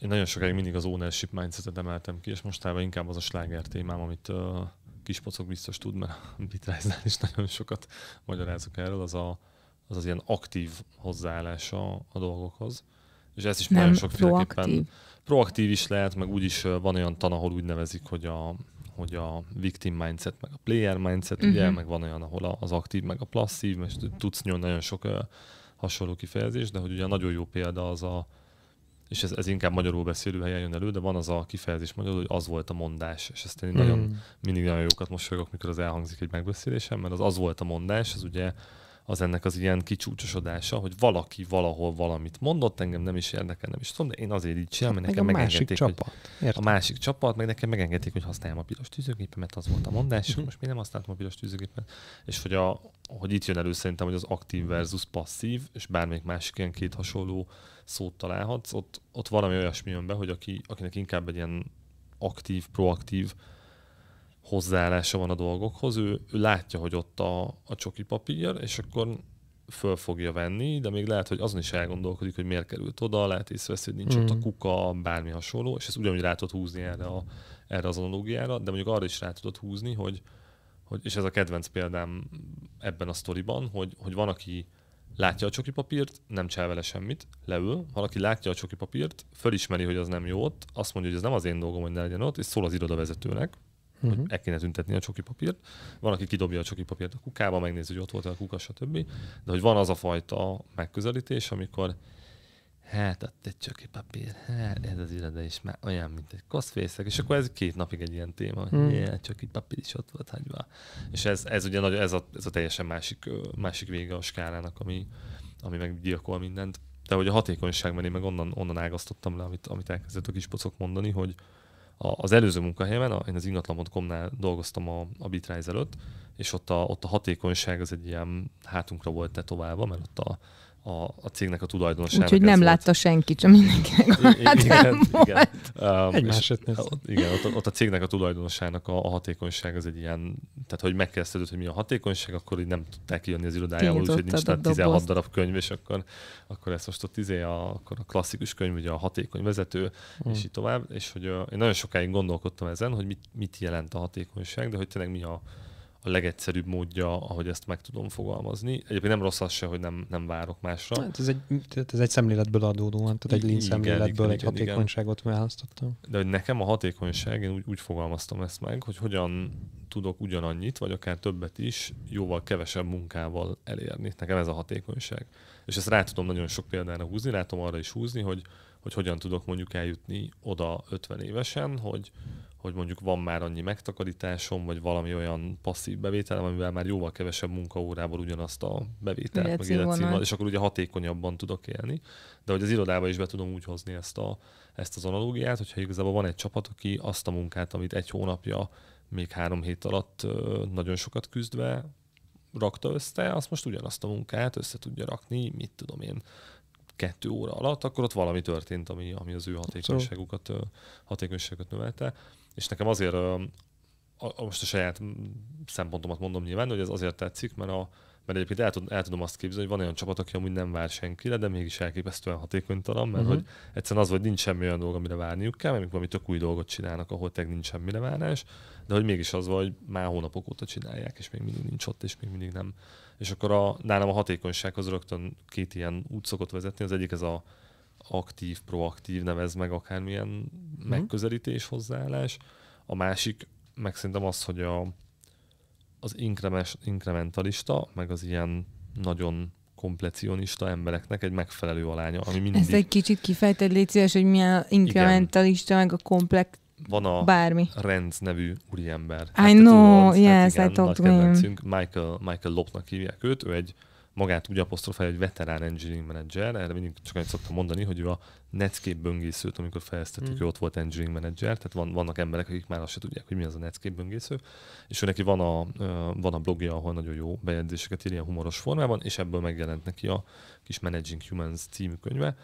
én nagyon sokáig mindig az ownership mindsetet emeltem ki, és mostában inkább az a sláger témám, amit uh, kispocok biztos tud, mert Bitrájznál is nagyon sokat magyarázok erről, az a, az, az ilyen aktív hozzáállás a, a dolgokhoz. És ez is Nem nagyon sokféleképpen... Proaktív. proaktív is lehet, meg úgyis van olyan tan, ahol úgy nevezik, hogy a, hogy a victim mindset, meg a player mindset, uh-huh. ugye, mhm. meg van olyan, ahol az aktív, meg a passzív, és tudsz nagyon sok uh, hasonló kifejezés, de hogy ugye a nagyon jó példa az a, és ez, ez inkább magyarul beszélő helyen jön elő, de van az a kifejezés magyarul, hogy az volt a mondás, és ezt én mm. nagyon, hmm. mindig nagyon jókat mosolyogok, mikor az elhangzik egy megbeszélésem, mert az az volt a mondás, ez ugye az ennek az ilyen kicsúcsosodása, hogy valaki valahol valamit mondott, engem nem is érdekel, nem is tudom, de én azért így csinálom, mert nekem meg a másik csapat. Hogy a másik csapat, meg nekem megengedték, hogy használjam a piros tűzőgépemet, az volt a mondás, uh-huh. most még nem használtam a piros tűzőgépet, és hogy, a, hogy itt jön elő szerintem, hogy az aktív versus passzív, és bármelyik másik ilyen két hasonló szót találhatsz, ott, ott valami olyasmi jön be, hogy aki, akinek inkább egy ilyen aktív, proaktív hozzáállása van a dolgokhoz, ő, ő látja, hogy ott a, a csoki papír, és akkor föl fogja venni, de még lehet, hogy azon is elgondolkodik, hogy miért került oda, lehet észrevesz, hogy nincs mm. ott a mm. kuka, bármi hasonló, és ezt ugyanúgy rá tudod húzni erre, a, erre az analógiára, de mondjuk arra is rá tudod húzni, hogy, hogy és ez a kedvenc példám ebben a sztoriban, hogy, hogy van, aki látja a csoki papírt, nem csel vele semmit, leül, valaki látja a csoki papírt, fölismeri, hogy az nem jó ott, azt mondja, hogy ez nem az én dolgom, hogy ne legyen ott, és szól az irodavezetőnek, uh-huh. hogy mhm. el kéne tüntetni a csoki papírt. Van, aki kidobja a csoki papírt a kukába, megnézi, hogy ott volt a kuka, stb. De hogy van az a fajta megközelítés, amikor hát ott egy csoki papír, hát ez az irade is már olyan, mint egy koszfészek, és akkor ez két napig egy ilyen téma, hogy mm. ilyen csoki papír is ott volt hagyva. És ez, ez ugye nagy, ez, a, ez a teljesen másik, másik vége a skálának, ami, ami meg gyilkol mindent. De hogy a hatékonyság én meg onnan, onnan ágasztottam le, amit, amit elkezdett a kis pocok mondani, hogy, a az előző munkahelyemen, én az ingatlan.com-nál dolgoztam a, a Bitrise előtt, és ott a, ott a hatékonyság az egy ilyen hátunkra volt tetoválva, mert ott a, a, a cégnek a tulajdonosának. Úgyhogy nem látta senki, csak mindenkinek igen, igen. Volt. Um, Egymás Igen, ott, ott a cégnek a tulajdonosának a, a hatékonyság az egy ilyen, tehát hogy megkezdted, hogy mi a hatékonyság, akkor így nem tudták jönni az irodájából, úgyhogy nincs tehát 16 darab könyv, és akkor, akkor ezt most ott izé a, akkor a klasszikus könyv, ugye a hatékony vezető, mm. és így tovább, és hogy uh, én nagyon sokáig gondolkodtam ezen, hogy mit, mit jelent a hatékonyság, de hogy tényleg mi a, a legegyszerűbb módja, ahogy ezt meg tudom fogalmazni. Egyébként nem rossz az se, hogy nem, nem várok másra. Hát ez egy, ez egy szemléletből adódóan, tehát egy lean szemléletből igen, egy igen, hatékonyságot igen. választottam. De hogy nekem a hatékonyság, én úgy, úgy fogalmaztam ezt meg, hogy hogyan tudok ugyanannyit, vagy akár többet is, jóval kevesebb munkával elérni. Nekem ez a hatékonyság. És ezt rá tudom nagyon sok példára húzni, Látom arra is húzni, hogy, hogy hogyan tudok mondjuk eljutni oda 50 évesen, hogy hogy mondjuk van már annyi megtakarításom, vagy valami olyan passzív bevételem, amivel már jóval kevesebb munkaórából ugyanazt a bevételt, Illetve meg életszínvonalat, és akkor ugye hatékonyabban tudok élni. De hogy az irodába is be tudom úgy hozni ezt, a, ezt az analógiát, hogyha igazából van egy csapat, aki azt a munkát, amit egy hónapja, még három hét alatt nagyon sokat küzdve rakta össze, azt most ugyanazt a munkát össze tudja rakni, mit tudom én, kettő óra alatt, akkor ott valami történt, ami, ami az ő hatékonyságukat, hatékonyságukat növelte és nekem azért a, most a saját szempontomat mondom nyilván, hogy ez azért tetszik, mert, a, mert egyébként el, tud, el tudom azt képzelni, hogy van olyan csapat, aki amúgy nem vár senkire, de mégis elképesztően hatékonytalan, mert uh-huh. hogy egyszerűen az, hogy nincs semmi olyan dolog, amire várniuk kell, mert valami tök új dolgot csinálnak, ahol teg nincs semmire várás, de hogy mégis az hogy már hónapok óta csinálják, és még mindig nincs ott, és még mindig nem. És akkor a, nálam a hatékonysághoz rögtön két ilyen út szokott vezetni, az egyik ez a aktív, proaktív, nevez meg akármilyen mm. megközelítés, hozzáállás. A másik, meg szerintem az, hogy a, az inkremes, inkrementalista, meg az ilyen nagyon komplecionista embereknek egy megfelelő alánya, ami mindig... Ezt egy kicsit kifejted, légy szíves, hogy milyen inkrementalista, igen. meg a komplex van a Bármi. Renz nevű úriember. I hát know, tudom, yes, hát igen, I talked to him. Michael, Michael Lopnak hívják őt, ő egy magát úgy apostrofálja, hogy veterán engineering manager, erre mindig csak egy szoktam mondani, hogy ő a Netscape böngészőt, amikor fejlesztettük mm. ő ott volt engineering manager, tehát van, vannak emberek, akik már azt se tudják, hogy mi az a Netscape böngésző, és ő neki van a, van a blogja, ahol nagyon jó bejegyzéseket ír ilyen humoros formában, és ebből megjelent neki a kis Managing Humans című könyve,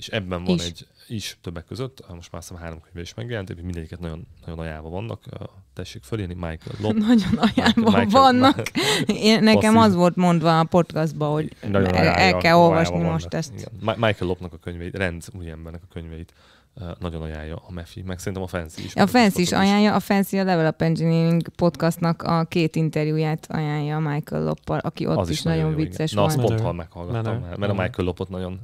és ebben van is. egy is többek között, most már szóval három könyve is megjelent, és mindegyiket nagyon, nagyon ajánlva vannak. Tessék fölírni, Michael Lott. Nagyon ajánlva Michael, vannak. Michael, Én, nekem az volt mondva a podcastban, hogy el, el kell olvasni most ezt. Igen. Michael Lopnak a könyveit, rend új embernek a könyveit nagyon ajánlja a MEFI, meg szerintem a Fancy is. A Fancy is ajánlja, a Fancy a Level Up Engineering podcastnak a két interjúját ajánlja Michael Loppal, aki ott az is, is nagyon, nagyon jó, vicces. volt. Na, azt pont, ha meghallgattam, mert, mert a Michael Lopot nagyon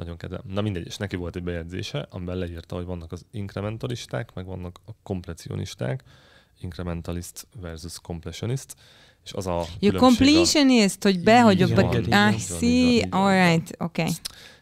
nagyon kedvem. Na mindegy, és neki volt egy bejegyzése, amiben leírta, hogy vannak az inkrementalisták, meg vannak a kompressionisták, incrementalist versus completionist, és az a Your completionist, a... hogy behagyok, but I ah, see, alright, oké. Okay.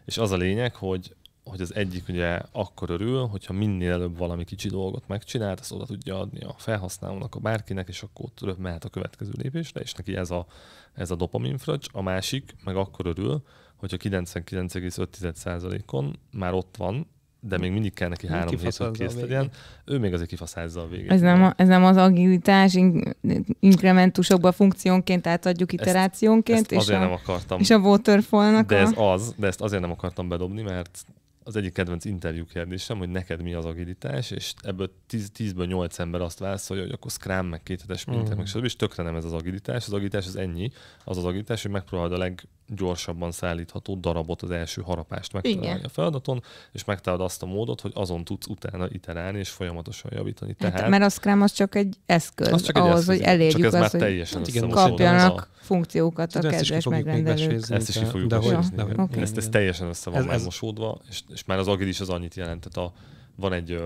És az a lényeg, hogy hogy az egyik ugye akkor örül, hogyha minél előbb valami kicsi dolgot megcsinált, azt oda tudja adni a felhasználónak, a bárkinek, és akkor ott mehet a következő lépésre, és neki ez a, ez a dopamin fröccs. A másik meg akkor örül, hogyha 99,5%-on már ott van, de még mindig kell neki három hét, hogy kész legyen, ő még azért kifaszázza a végén. Ez nem, a, ez nem az agilitás, in, inkrementusokba funkciónként átadjuk iterációnként. Ezt, ezt azért és a, nem akartam. És a waterfallnak De a... ez az, de ezt azért nem akartam bedobni, mert az egyik kedvenc interjú kérdésem, hogy neked mi az agilitás, és ebből 10, 10 nyolc 8 ember azt válaszolja, hogy akkor Scrum, meg kéthetes minták, mm. meg stb. És tökre nem ez az agilitás. Az agilitás az ennyi, az az agilitás, hogy megpróbálod a leg gyorsabban szállítható darabot, az első harapást megtalálni a feladaton, és megtalálod azt a módot, hogy azon tudsz utána iterálni és folyamatosan javítani. Hát, Tehát, hát, mert a Scrum az csak egy eszköz az csak egy ahhoz, eszköz, hogy elérjük csak ez azt, már teljesen hogy igen, kapjanak a... funkciókat a kezdes megrendelők. Ezt is ki fogjuk de hogy, de hogy, okay. ezt, ez teljesen össze van ez, már mosódva, és, és már az agilis az annyit jelentett. A, van egy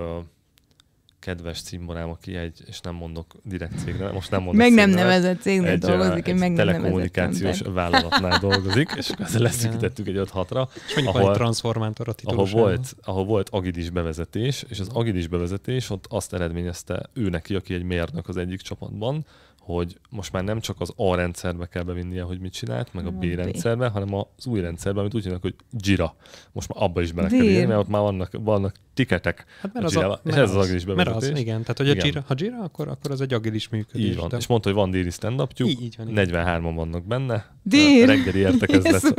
kedves cimborám, aki egy, és nem mondok direkt cégre, most nem mondok Meg nem cégre, nevezett cégnél dolgozik, egy meg nem telekommunikációs nem vállalatnál dolgozik, és akkor ezzel leszűkítettük egy 5-6-ra. És mondjuk ahol, egy transformátor a ahol volt, ahol volt agidis bevezetés, és az agidis bevezetés ott azt eredményezte ő neki, aki egy mérnök az egyik csapatban, hogy most már nem csak az A rendszerbe kell bevinnie, hogy mit csinált, meg a B rendszerbe, hanem az új rendszerbe, amit úgy hívnak, hogy Jira. Most már abba is bele kell írni, mert ott már vannak, vannak tiketek. Hát mert a az a, és mert ez az, az agilis bevezetés. Mert az, igen, tehát hogy a igen. Jira, ha Jira, akkor, akkor az egy agilis működés. Így van, de... és mondta, hogy van Diri stand up így, így van, 43 on vannak benne. Dír! Reggeli értekezlet.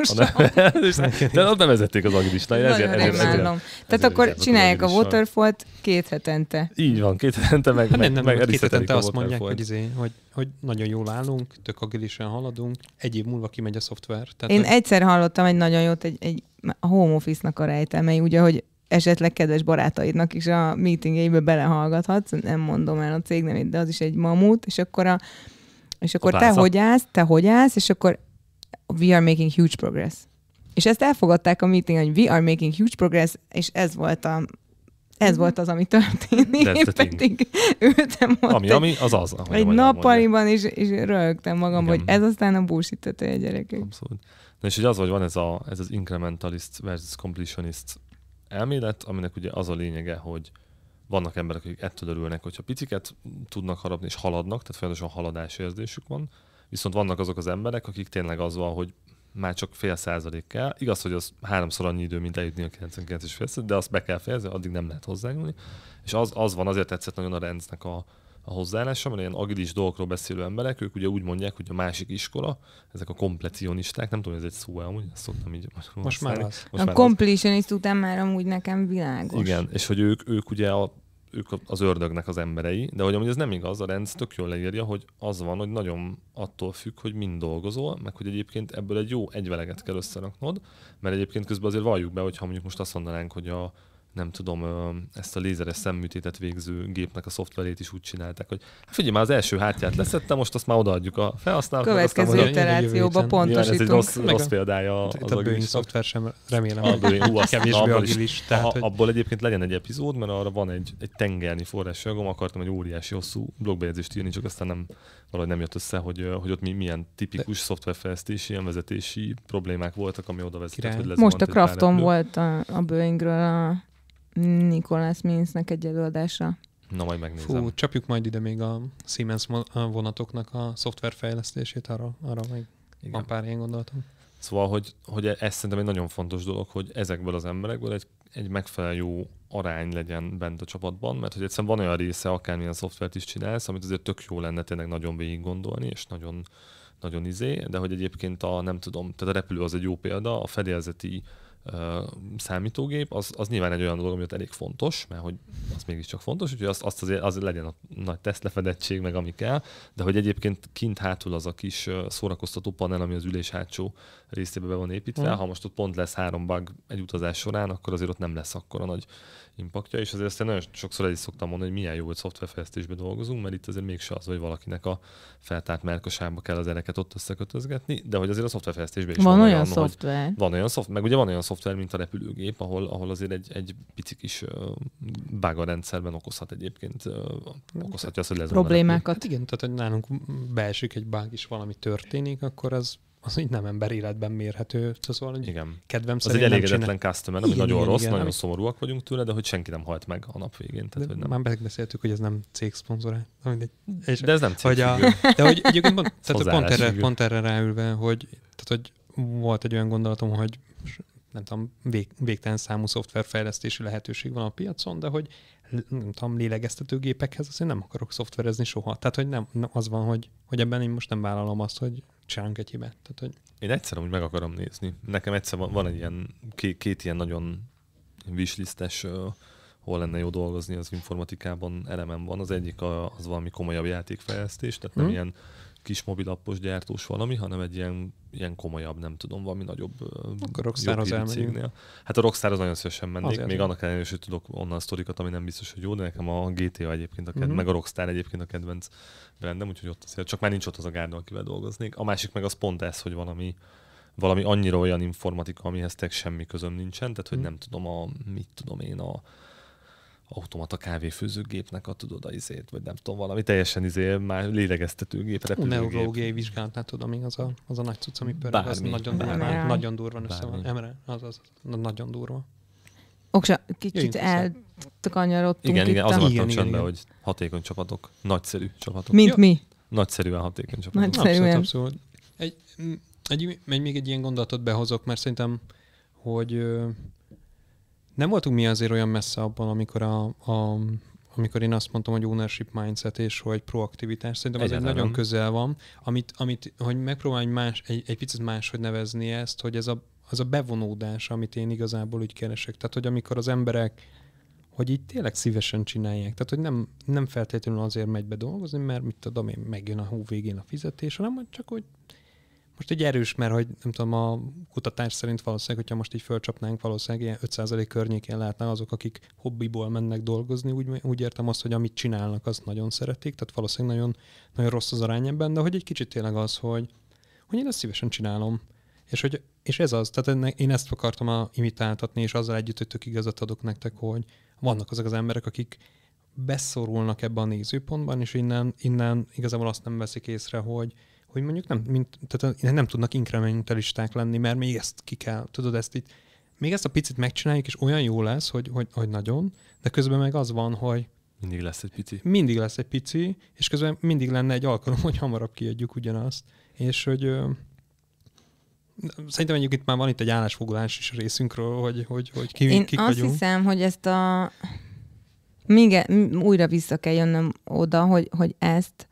de ott bevezették az agilisnál. Ezért, ezért, ezért, ezért, tehát akkor csinálják a waterfall két hetente. Így van, két hetente meg, hát meg, nem, meg két hetente azt mondják, hogy, izé, hogy, hogy nagyon jól állunk, tök agilisan haladunk, egy év múlva kimegy a szoftver. Tehát Én egyszer hallottam egy nagyon jót, egy, egy a home office-nak a rejtelmei, ugye, hogy esetleg kedves barátaidnak is a meetingjeibe belehallgathatsz, nem mondom el a cég nem, de az is egy mamut, és akkor a és akkor a te hogy állsz, te hogy állsz, és akkor we are making huge progress. És ezt elfogadták a meeting, hogy we are making huge progress, és ez volt a ez volt az, ami történik. Én pedig ültem ott. Ami, ami, az az. Egy nappaliban, és, és rögtem magam, Igen. hogy ez aztán a bullshit a gyerekek. Abszolút. Na és hogy az, hogy van ez, a, ez az incrementalist versus completionist elmélet, aminek ugye az a lényege, hogy vannak emberek, akik ettől örülnek, hogyha piciket tudnak harapni és haladnak, tehát folyamatosan érzésük van, viszont vannak azok az emberek, akik tényleg az van, hogy már csak fél százalék kell. Igaz, hogy az háromszor annyi idő, mint eljutni a 99 és fél, de azt be kell fejezni, addig nem lehet hozzányúlni. És az, az van, azért tetszett nagyon a rendnek a, a hozzáállásában, ilyen agilis dolgokról beszélő emberek, ők ugye úgy mondják, hogy a másik iskola, ezek a komplecionisták, nem tudom, ez egy szó amúgy, ezt szoktam így most, most már az. Most a completionist után már amúgy nekem világos. Igen, és hogy ők, ők ugye a ők az ördögnek az emberei, de hogy amúgy ez nem igaz, a rend tök jól leírja, hogy az van, hogy nagyon attól függ, hogy mind dolgozol, meg hogy egyébként ebből egy jó egyveleget kell összeraknod, mert egyébként közben azért valljuk be, hogy ha mondjuk most azt mondanánk, hogy a, nem tudom, ezt a lézeres szemműtétet végző gépnek a szoftverét is úgy csinálták, hogy hát figyelj, már az első hátját leszettem, most azt már odaadjuk a felhasználóknak. Következő iterációba pontosítunk. Ja, ez egy rossz, rossz példája. Az itt a Boeing szoftver sem remélem, a Boeing, ú, kevésbé agilis. Tehát, hogy... abból egyébként legyen egy epizód, mert arra van egy, egy tengernyi forrásságom, akartam egy óriási hosszú blogbejegyzést írni, csak aztán nem, valahogy nem jött össze, hogy, hogy ott mi, milyen tipikus De... szoftverfejlesztési, ilyen vezetési problémák voltak, ami oda vezetett, hogy Most a Crafton volt a, a Boeingről a Nicholas Minsznek egy előadása. Na, majd megnézem. Fú, csapjuk majd ide még a Siemens vonatoknak a szoftverfejlesztését, arra, arra még Igen. van pár ilyen gondolatom. Szóval, hogy, hogy e- ez szerintem egy nagyon fontos dolog, hogy ezekből az emberekből egy, egy megfelelő jó arány legyen bent a csapatban, mert hogy egyszerűen van olyan része, akármilyen szoftvert is csinálsz, amit azért tök jó lenne tényleg nagyon végig gondolni, és nagyon, nagyon izé, de hogy egyébként a, nem tudom, tehát a repülő az egy jó példa, a fedélzeti számítógép, az, az nyilván egy olyan dolog, ami ott elég fontos, mert hogy az mégiscsak fontos, úgyhogy azt, azt azért az legyen a nagy tesztlefedettség, meg ami kell, de hogy egyébként kint hátul az a kis szórakoztató panel, ami az ülés hátsó részébe be van építve, mm. ha most ott pont lesz három bug egy utazás során, akkor azért ott nem lesz akkor a nagy impactja, és azért ezt nagyon sokszor egy szoktam mondani, hogy milyen jó, hogy szoftverfejlesztésben dolgozunk, mert itt azért mégse az, hogy valakinek a feltárt márkaságba kell az ereket ott összekötözgetni, de hogy azért a szoftverfejlesztésben is van, van olyan, olyan szoftver. Hogy van olyan szoftver, meg ugye van olyan szoftver, mint a repülőgép, ahol, ahol azért egy, egy pici kis bága rendszerben okozhat egyébként, okozhatja azt, hogy lesz problémákat. Hát igen, tehát hogy nálunk beesik egy bág is, valami történik, akkor az az így nem ember életben mérhető. Szóval, hogy igen. kedvem az egy elégedetlen customer, ami igen, nagyon igen, rossz, igen, nagyon ami... szomorúak vagyunk tőle, de hogy senki nem halt meg a nap végén. Tehát, de hogy nem. Már megbeszéltük, hogy ez nem cég szponzorá. És de ez nem cég hogy a, De hogy egyébként pont, tehát pont, erre, pont erre ráülve, hogy, tehát, hogy volt egy olyan gondolatom, hogy nem tudom, vég, végtelen számú szoftverfejlesztési lehetőség van a piacon, de hogy nem tudom, lélegeztetőgépekhez, azt én nem akarok szoftverezni soha. Tehát, hogy nem, az van, hogy, hogy ebben én most nem vállalom azt, hogy csinálunk egy hibát. Tehát, hogy... Én egyszer úgy meg akarom nézni. Nekem egyszer van, van egy ilyen, két, két ilyen nagyon wishlistes, hol lenne jó dolgozni az informatikában elemem van. Az egyik a, az valami komolyabb játékfejlesztés, tehát nem hmm. ilyen kis mobilappos gyártós valami, hanem egy ilyen, ilyen komolyabb, nem tudom, valami nagyobb a Rockstar az cégnél. Hát a Rockstar az nagyon szívesen mennék, Azért még annak ellenére, hogy tudok onnan a sztorikat, ami nem biztos, hogy jó, de nekem a GTA egyébként, a kedvenc, mm-hmm. meg a Rockstar egyébként a kedvenc brandem, úgyhogy ott azért, csak már nincs ott az a gárda, akivel dolgoznék. A másik meg az pont ez, hogy valami valami annyira olyan informatika, amihez teg semmi közöm nincsen, tehát hogy mm. nem tudom a, mit tudom én, a, automata kávéfőzőgépnek a tudod, a izét, vagy nem tudom, valami teljesen izé, már lélegeztetőgép, repülőgép. Neurológiai nem tudom, még az a, az a nagy cucc, ami pörög, az nagyon, bármi, durva, bármi. nagyon durva össze van. Emre, az, az, az nagyon durva. Oksa, kicsit eltakanyarodtunk Igen, igen, az igen, igen, igen. hogy hatékony csapatok, nagyszerű csapatok. Mint ja. mi? Nagyszerűen hatékony csapatok. Nagyszerűen. Abszolút, abszolút. Egy, egy, egy, még egy ilyen gondolatot behozok, mert szerintem, hogy nem voltunk mi azért olyan messze abban, amikor a, a amikor én azt mondtam, hogy ownership mindset és hogy proaktivitás, szerintem ez egy nagyon közel van, amit, amit hogy megpróbálj más, egy, egy picit máshogy nevezni ezt, hogy ez a, az a bevonódás, amit én igazából úgy keresek. Tehát, hogy amikor az emberek hogy így tényleg szívesen csinálják. Tehát, hogy nem, nem feltétlenül azért megy be dolgozni, mert mit tudom én, megjön a hó végén a fizetés, hanem csak, hogy most egy erős, mert hogy nem tudom, a kutatás szerint valószínűleg, hogyha most így fölcsapnánk, valószínűleg ilyen 5% környékén látnánk azok, akik hobbiból mennek dolgozni, úgy, úgy értem azt, hogy amit csinálnak, azt nagyon szeretik, tehát valószínűleg nagyon, nagyon rossz az arány ebben, de hogy egy kicsit tényleg az, hogy, hogy én ezt szívesen csinálom. És, hogy, és ez az, tehát ennek, én ezt akartam a, imitáltatni, és azzal együtt, hogy tök igazat adok nektek, hogy vannak azok az emberek, akik beszorulnak ebbe a nézőpontban, és innen, innen igazából azt nem veszik észre, hogy, hogy mondjuk nem, mint, tehát nem tudnak inkrementalisták lenni, mert még ezt ki kell, tudod, ezt így, még ezt a picit megcsináljuk, és olyan jó lesz, hogy, hogy, hogy nagyon, de közben meg az van, hogy mindig lesz egy pici. Mindig lesz egy pici, és közben mindig lenne egy alkalom, hogy hamarabb kiadjuk ugyanazt. És hogy szerintem mondjuk itt már van itt egy állásfoglalás is a részünkről, hogy, hogy, hogy ki, Én kik azt vagyunk. hiszem, hogy ezt a még e- újra vissza kell jönnöm oda, hogy, hogy ezt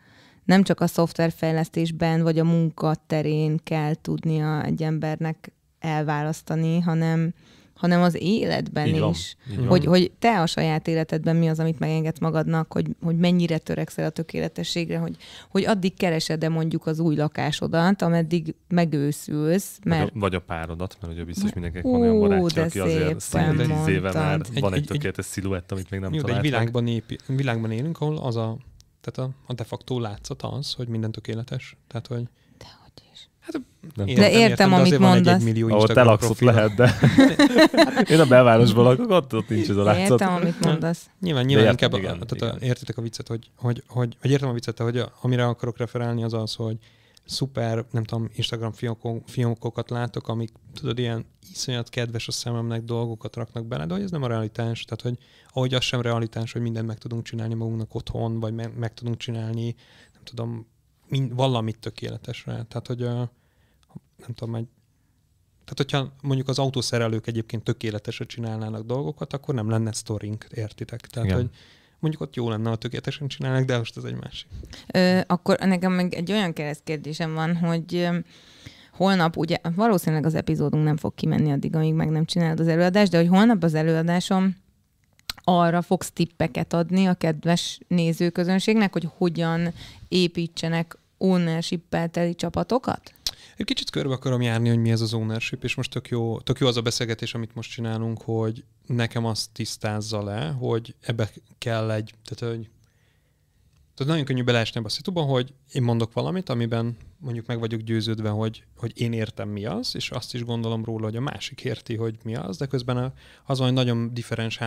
nem csak a szoftverfejlesztésben vagy a munkaterén kell tudnia egy embernek elválasztani, hanem hanem az életben így is. Van. hogy, van. hogy te a saját életedben mi az, amit megengedsz magadnak, hogy, hogy mennyire törekszel a tökéletességre, hogy, hogy addig keresed-e mondjuk az új lakásodat, ameddig megőszülsz. Mert... Vagy, a, vagy a párodat, mert ugye biztos mindenkinek van olyan barátja, aki azért szinte éve már egy, van egy, egy tökéletes sziluett, amit még nem jó, talált. Egy világban, épi, világban élünk, ahol az a tehát a, a de facto látszat az, hogy minden tökéletes. Tehát, hogy... De hogy is. Hát, nem. Értem, de értem, értem amit mondasz. Egy millió Ahol te laksz, lehet, de én a belvárosban lakok, ott, ott nincs ez a látszat. Értem, amit mondasz. Nyilván, nyilván értem, inkább igen, a, tehát igen. A, értitek a viccet, hogy, hogy, hogy, hogy értem a viccet, hogy a, amire akarok referálni az az, hogy szuper, nem tudom, Instagram fiókokat látok, amik, tudod, ilyen iszonyat kedves a szememnek dolgokat raknak bele, de hogy ez nem a realitás, tehát hogy ahogy az sem realitás, hogy mindent meg tudunk csinálni magunknak otthon, vagy meg, meg tudunk csinálni, nem tudom, mind, valamit tökéletesre. Tehát, hogy uh, nem tudom, egy, tehát hogyha mondjuk az autószerelők egyébként tökéletesen csinálnának dolgokat, akkor nem lenne sztorink, értitek? Tehát, Igen. hogy mondjuk ott jó lenne, ha tökéletesen csinálnak, de most ez egy másik. Ö, akkor nekem meg egy olyan keresztkérdésem van, hogy holnap, ugye valószínűleg az epizódunk nem fog kimenni addig, amíg meg nem csinálod az előadást, de hogy holnap az előadásom arra fogsz tippeket adni a kedves nézőközönségnek, hogy hogyan építsenek ownership teli csapatokat? Egy kicsit körbe akarom járni, hogy mi ez az ownership, és most tök jó, tök jó az a beszélgetés, amit most csinálunk, hogy nekem azt tisztázza le, hogy ebbe kell egy, tehát hogy tehát nagyon könnyű beleesni ebbe a szituban, hogy én mondok valamit, amiben mondjuk meg vagyok győződve, hogy, hogy én értem mi az, és azt is gondolom róla, hogy a másik érti, hogy mi az, de közben az van, hogy nagyon differens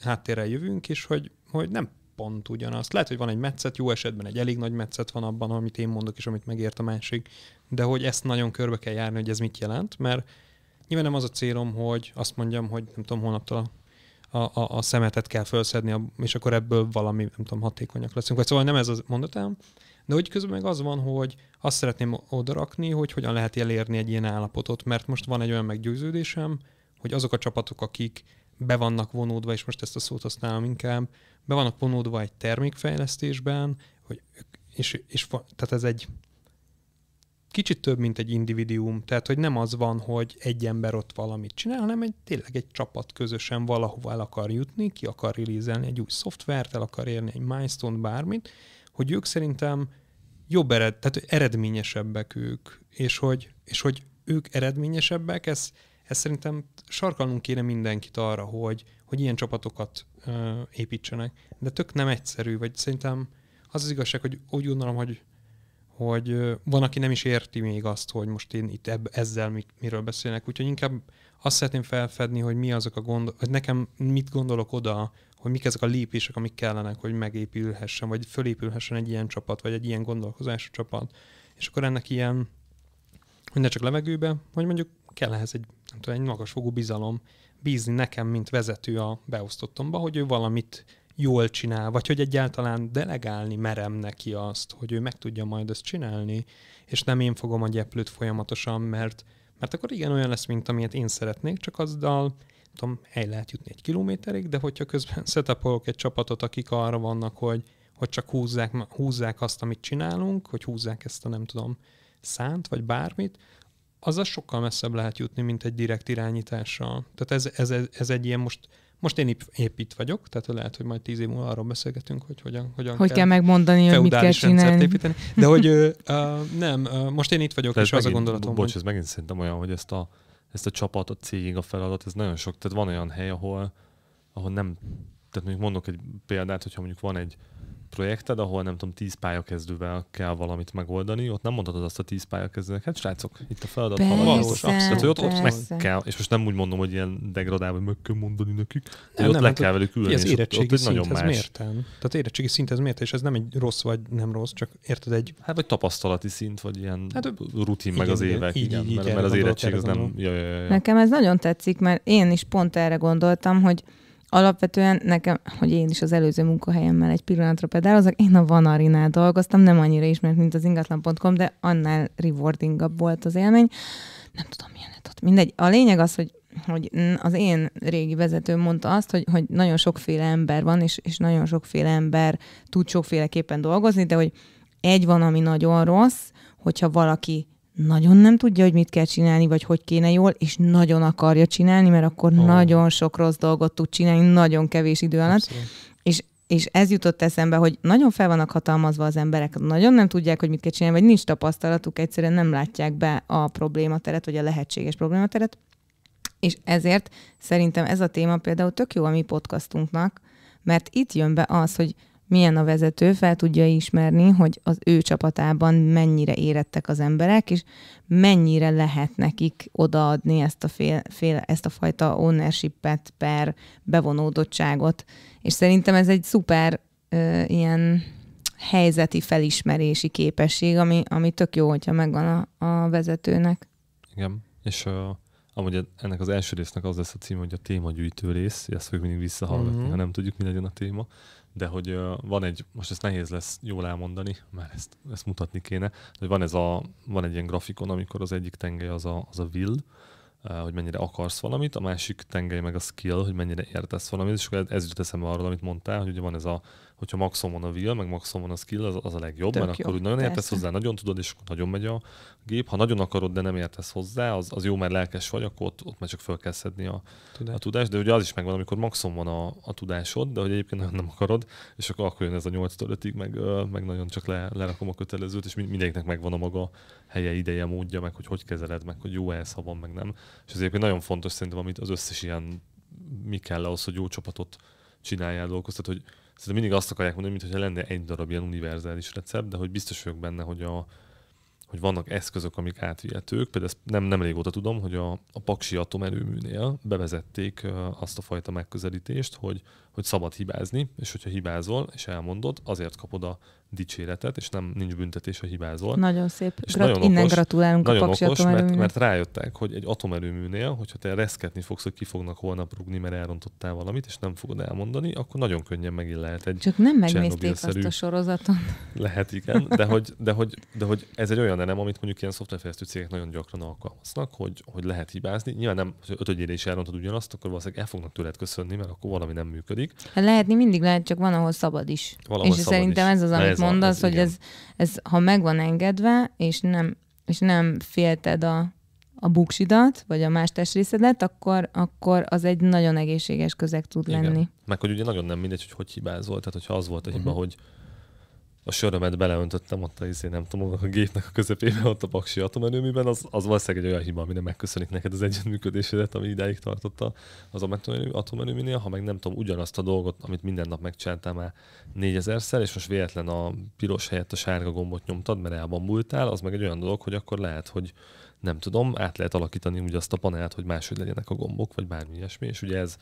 háttérrel jövünk, és hogy, hogy nem pont ugyanazt. Lehet, hogy van egy metszet, jó esetben egy elég nagy metszet van abban, amit én mondok, és amit megért a másik, de hogy ezt nagyon körbe kell járni, hogy ez mit jelent, mert nyilván nem az a célom, hogy azt mondjam, hogy nem tudom, holnaptól a, a, a szemetet kell felszedni, és akkor ebből valami, nem tudom, hatékonyak leszünk. Vagy szóval nem ez a mondatám, de hogy közben meg az van, hogy azt szeretném odarakni, hogy hogyan lehet elérni egy ilyen állapotot, mert most van egy olyan meggyőződésem, hogy azok a csapatok, akik be vannak vonódva, és most ezt a szót használom inkább, be vannak vonódva egy termékfejlesztésben, hogy, és, és tehát ez egy kicsit több, mint egy individuum, tehát hogy nem az van, hogy egy ember ott valamit csinál, hanem egy, tényleg egy csapat közösen valahova el akar jutni, ki akar rilízelni egy új szoftvert, el akar érni egy milestone bármit, hogy ők szerintem jobb ered, tehát eredményesebbek ők, és hogy, és hogy ők eredményesebbek, ez ezt szerintem sarkalnunk kéne mindenkit arra, hogy, hogy ilyen csapatokat ö, építsenek, de tök nem egyszerű, vagy szerintem az az igazság, hogy úgy gondolom, hogy, hogy van, aki nem is érti még azt, hogy most én itt ebb, ezzel mit, miről beszélnek, úgyhogy inkább azt szeretném felfedni, hogy mi azok a gond, hogy nekem mit gondolok oda, hogy mik ezek a lépések, amik kellenek, hogy megépülhessen, vagy fölépülhessen egy ilyen csapat, vagy egy ilyen gondolkozású csapat. És akkor ennek ilyen, hogy ne csak levegőbe, hogy mondjuk kell ehhez egy, nem tudom, egy magasfogú bizalom, bízni nekem, mint vezető a beosztottomba, hogy ő valamit jól csinál, vagy hogy egyáltalán delegálni merem neki azt, hogy ő meg tudja majd ezt csinálni, és nem én fogom a gyeplőt folyamatosan, mert, mert akkor igen, olyan lesz, mint amilyet én szeretnék, csak azzal tudom, el lehet jutni egy kilométerig, de hogyha közben setupolok egy csapatot, akik arra vannak, hogy, hogy csak húzzák, húzzák azt, amit csinálunk, hogy húzzák ezt a nem tudom szánt, vagy bármit, azzal sokkal messzebb lehet jutni, mint egy direkt irányítással. Tehát ez, ez, ez, egy ilyen most, most én épp itt vagyok, tehát lehet, hogy majd tíz év múlva arról beszélgetünk, hogy hogyan, hogyan hogy kell, kell megmondani, hogy mit kell csinálni. Építeni. De hogy ö, nem, ö, most én itt vagyok, tehát és megint, az a gondolatom. Bocs, hogy... ez megint szerintem olyan, hogy ezt a, ezt a csapat, a cég, a feladat, ez nagyon sok. Tehát van olyan hely, ahol, ahol nem, tehát mondjuk mondok egy példát, hogyha mondjuk van egy, projekted, ahol nem tudom, tíz pályakezdővel kell valamit megoldani, ott nem mondhatod azt a tíz pályakezdőnek, hát srácok, itt a feladat persze, valós, abszolút, hogy ott, ott meg kell, és most nem úgy mondom, hogy ilyen degradálva, hogy meg kell mondani nekik, de ott nem, le hát, kell velük ülni, az és érettségi ott, ott szint, nagyon más. Mértem. Tehát érettségi szint ez miért? És ez nem egy rossz vagy nem rossz, csak érted egy... Hát vagy tapasztalati szint, vagy ilyen hát, rutin igen, meg az évek, így, igen, így, mert, így, mert, az érettség az nem... jaj, jaj. Nekem ez nagyon tetszik, mert én is pont erre gondoltam, hogy alapvetően nekem, hogy én is az előző munkahelyemmel egy pillanatra pedálozok, én a Vanarinál dolgoztam, nem annyira ismert, mint az ingatlan.com, de annál rewardingabb volt az élmény. Nem tudom, milyen lett ott. Mindegy. A lényeg az, hogy hogy az én régi vezető mondta azt, hogy, hogy nagyon sokféle ember van, és, és nagyon sokféle ember tud sokféleképpen dolgozni, de hogy egy van, ami nagyon rossz, hogyha valaki nagyon nem tudja, hogy mit kell csinálni, vagy hogy kéne jól, és nagyon akarja csinálni, mert akkor oh. nagyon sok rossz dolgot tud csinálni, nagyon kevés idő alatt. És és ez jutott eszembe, hogy nagyon fel vannak hatalmazva az emberek, nagyon nem tudják, hogy mit kell csinálni, vagy nincs tapasztalatuk, egyszerűen nem látják be a problémateret, vagy a lehetséges problémateret. És ezért szerintem ez a téma például tök jó a mi podcastunknak, mert itt jön be az, hogy milyen a vezető, fel tudja ismerni, hogy az ő csapatában mennyire érettek az emberek, és mennyire lehet nekik odaadni ezt a, fél, fél, ezt a fajta ownership-et per bevonódottságot. És szerintem ez egy szuper ö, ilyen helyzeti felismerési képesség, ami, ami tök jó, hogyha megvan a, a vezetőnek. Igen, és a, amúgy ennek az első résznek az lesz a cím, hogy a témagyűjtő rész, ezt fogjuk mindig visszahallgatni, mm-hmm. ha nem tudjuk, mi legyen a téma de hogy van egy, most ezt nehéz lesz jól elmondani, mert ezt, ezt mutatni kéne, hogy van ez a, van egy ilyen grafikon, amikor az egyik tengely az a, az a will, Eh, hogy mennyire akarsz valamit, a másik tengely meg a skill, hogy mennyire értesz valamit, és akkor ez jut eszembe arról, amit mondtál, hogy ugye van ez a, hogyha maximum van a will, meg maximum van a skill, az, az a legjobb, Tök mert jó, akkor úgy nagyon persze. értesz hozzá, nagyon tudod, és akkor nagyon megy a gép. Ha nagyon akarod, de nem értesz hozzá, az, az jó, mert lelkes vagy, akkor ott, ott már csak fel kell szedni a, Tudás. a tudást, de ugye az is megvan, amikor maximum van a, a tudásod, de hogy egyébként nagyon nem akarod, és akkor, akkor jön ez a 8 ig meg, meg nagyon csak le, lerakom a kötelezőt, és mindenkinek megvan a maga helye, ideje, módja, meg hogy hogy kezeled, meg hogy jó ez, ha van, meg nem. És ez egyébként nagyon fontos szerintem, amit az összes ilyen mi kell ahhoz, hogy jó csapatot csináljál Tehát, hogy szerintem mindig azt akarják mondani, mintha lenne egy darab ilyen univerzális recept, de hogy biztos vagyok benne, hogy, a, hogy vannak eszközök, amik átvihetők. Például ezt nem, nem régóta tudom, hogy a, a Paksi atomerőműnél bevezették azt a fajta megközelítést, hogy, hogy szabad hibázni, és hogyha hibázol és elmondod, azért kapod a dicséretet, és nem nincs büntetés, ha hibázol. Nagyon szép. És Grat- nagyon innen okos, gratulálunk nagyon a Paksi okos, mert, mert rájöttek, hogy egy atomerőműnél, hogyha te reszketni fogsz, hogy ki fognak holnap rúgni, mert elrontottál valamit, és nem fogod elmondani, akkor nagyon könnyen megint lehet egy Csak nem megnézték azt a sorozaton. Lehet, igen, de hogy, de, hogy, de hogy ez egy olyan elem, amit mondjuk ilyen szoftverfejlesztő cégek nagyon gyakran alkalmaznak, hogy, hogy lehet hibázni. Nyilván nem, hogy ötödjére is elrontod ugyanazt, akkor valószínűleg el fognak tőled köszönni, mert akkor valami nem működik. Hát lehetni mindig lehet, csak van, ahol szabad is. Valahol és szabad szerintem is. ez az, amit ez mondasz, az, hogy ez, ez, ha megvan engedve, és nem, és nem félted a, a buksidat, vagy a más testrészedet, akkor, akkor az egy nagyon egészséges közeg tud igen. lenni. Meg hogy ugye nagyon nem mindegy, hogy hogy hibázol, tehát hogyha az volt a hiba, uh-huh. hogy a sörömet beleöntöttem ott a izé, nem tudom, a gépnek a közepébe, ott a paksi atomerőműben, az, az valószínűleg egy olyan hiba, nem megköszönik neked az egyenműködésedet, ami idáig tartotta az atomerőműnél, ha meg nem tudom, ugyanazt a dolgot, amit minden nap megcsináltál már négyezerszer, és most véletlen a piros helyett a sárga gombot nyomtad, mert elbambultál, az meg egy olyan dolog, hogy akkor lehet, hogy nem tudom, át lehet alakítani úgy azt a panelt, hogy máshogy legyenek a gombok, vagy bármi ilyesmi, és ugye ez,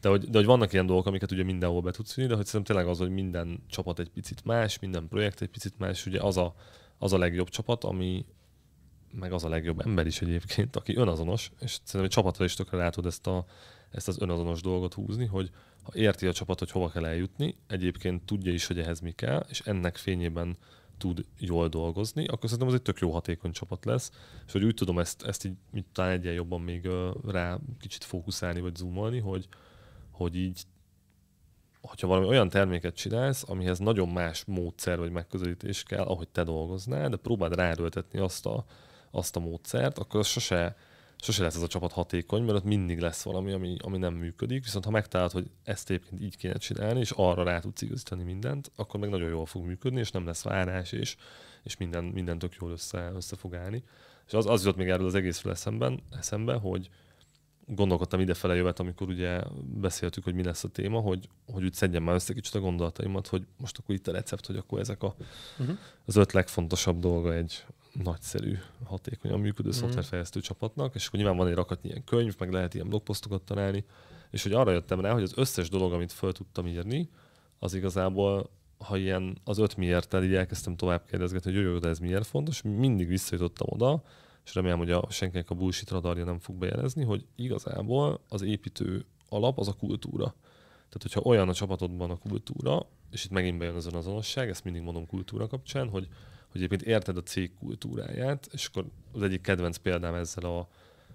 de hogy, de hogy vannak ilyen dolgok, amiket ugye mindenhol be tudsz vinni, de hogy szerintem tényleg az, hogy minden csapat egy picit más, minden projekt egy picit más, ugye az a, az a legjobb csapat, ami meg az a legjobb ember is egyébként, aki önazonos, és szerintem egy csapatra is tökre látod ezt, a, ezt az önazonos dolgot húzni, hogy ha érti a csapat, hogy hova kell eljutni, egyébként tudja is, hogy ehhez mi kell, és ennek fényében tud jól dolgozni, akkor szerintem az egy tök jó hatékony csapat lesz, és hogy úgy tudom ezt, ezt így így talán egyen jobban még rá kicsit fókuszálni, vagy zoomolni, hogy, hogy így hogyha valami olyan terméket csinálsz, amihez nagyon más módszer vagy megközelítés kell, ahogy te dolgoznál, de próbáld ráerőltetni azt a, azt a módszert, akkor az sose sose lesz ez a csapat hatékony, mert ott mindig lesz valami, ami, ami nem működik, viszont ha megtalálod, hogy ezt egyébként így kéne csinálni, és arra rá tudsz igazítani mindent, akkor meg nagyon jól fog működni, és nem lesz várás, és, és minden, minden tök jól össze, össze fog állni. És az, az jutott még erről az egészről eszemben, eszembe, hogy gondolkodtam idefele jövet, amikor ugye beszéltük, hogy mi lesz a téma, hogy, hogy úgy szedjem már össze kicsit a gondolataimat, hogy most akkor itt a recept, hogy akkor ezek a, uh-huh. az öt legfontosabb dolga egy, nagyszerű, hatékonyan működő mm. szoftverfejlesztő csapatnak, és akkor nyilván van egy rakatnyi ilyen könyv, meg lehet ilyen blogposztokat találni, és hogy arra jöttem rá, hogy az összes dolog, amit föl tudtam írni, az igazából, ha ilyen az öt miért így elkezdtem tovább kérdezgetni, hogy jó, jó, de ez miért fontos, mindig visszajutottam oda, és remélem, hogy a, senkinek a bullshit radarja nem fog bejelezni, hogy igazából az építő alap az a kultúra. Tehát, hogyha olyan a csapatodban a kultúra, és itt megint bejön az azonosság, ezt mindig mondom kultúra kapcsán, hogy hogy egyébként érted a cég kultúráját, és akkor az egyik kedvenc példám ezzel a,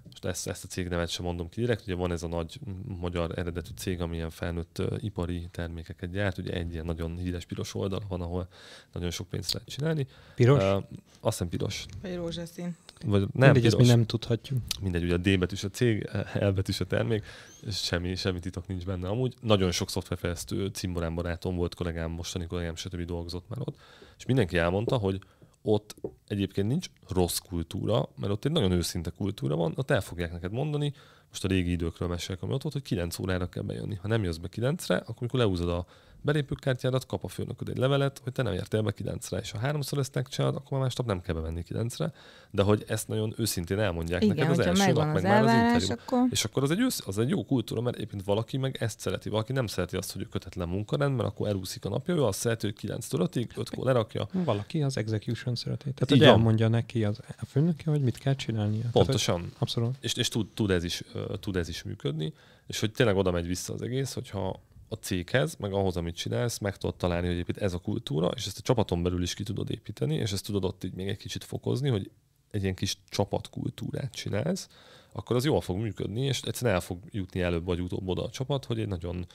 most ezt, ezt a cégnevet sem mondom ki direkt, ugye van ez a nagy magyar eredetű cég, amilyen felnőtt uh, ipari termékeket gyárt, ugye egy ilyen nagyon híres piros oldal van, ahol nagyon sok pénzt lehet csinálni. Piros? Uh, azt hiszem piros. Vagy rózsaszín. Vagy nem, Mindegy, piros. ezt mi nem tudhatjuk. Mindegy, ugye a D betűs a cég, e, L betűs a termék, semmi, semmi titok nincs benne amúgy. Nagyon sok szoftverfejlesztő cimborán barátom volt kollégám, mostani kollégám, stb. dolgozott már ott és mindenki elmondta, hogy ott egyébként nincs rossz kultúra, mert ott egy nagyon őszinte kultúra van, ott el fogják neked mondani, most a régi időkről mesélek, ami ott volt, hogy 9 órára kell bejönni. Ha nem jössz be 9-re, akkor mikor leúzod a belépőkártyádat, kap a főnököd egy levelet, hogy te nem értél be 9-re, és ha háromszor ezt megcsinálod, akkor már másnap nem kell bemenni 9-re, de hogy ezt nagyon őszintén elmondják Igen, neked az első nap, meg már az interjú. Akkor... És akkor az egy, ősz, az egy jó kultúra, mert éppen valaki meg ezt szereti, valaki nem szereti azt, hogy ő kötetlen munkarend, mert akkor elúszik a napja, ő azt szereti, hogy 9-től 5-ig, 5 lerakja. Valaki az execution szereti. Tehát, Igen. mondja neki az a főnöke, hogy mit kell csinálnia. Pontosan. Tehát, abszolút. És, és tud, tud, ez is, tud ez is működni, és hogy tényleg oda megy vissza az egész, hogyha a céghez, meg ahhoz, amit csinálsz, meg tudod találni, hogy épít ez a kultúra, és ezt a csapaton belül is ki tudod építeni, és ezt tudod ott így még egy kicsit fokozni, hogy egy ilyen kis csapatkultúrát csinálsz, akkor az jól fog működni, és egyszerűen el fog jutni előbb vagy utóbb oda a csapat, hogy egy nagyon,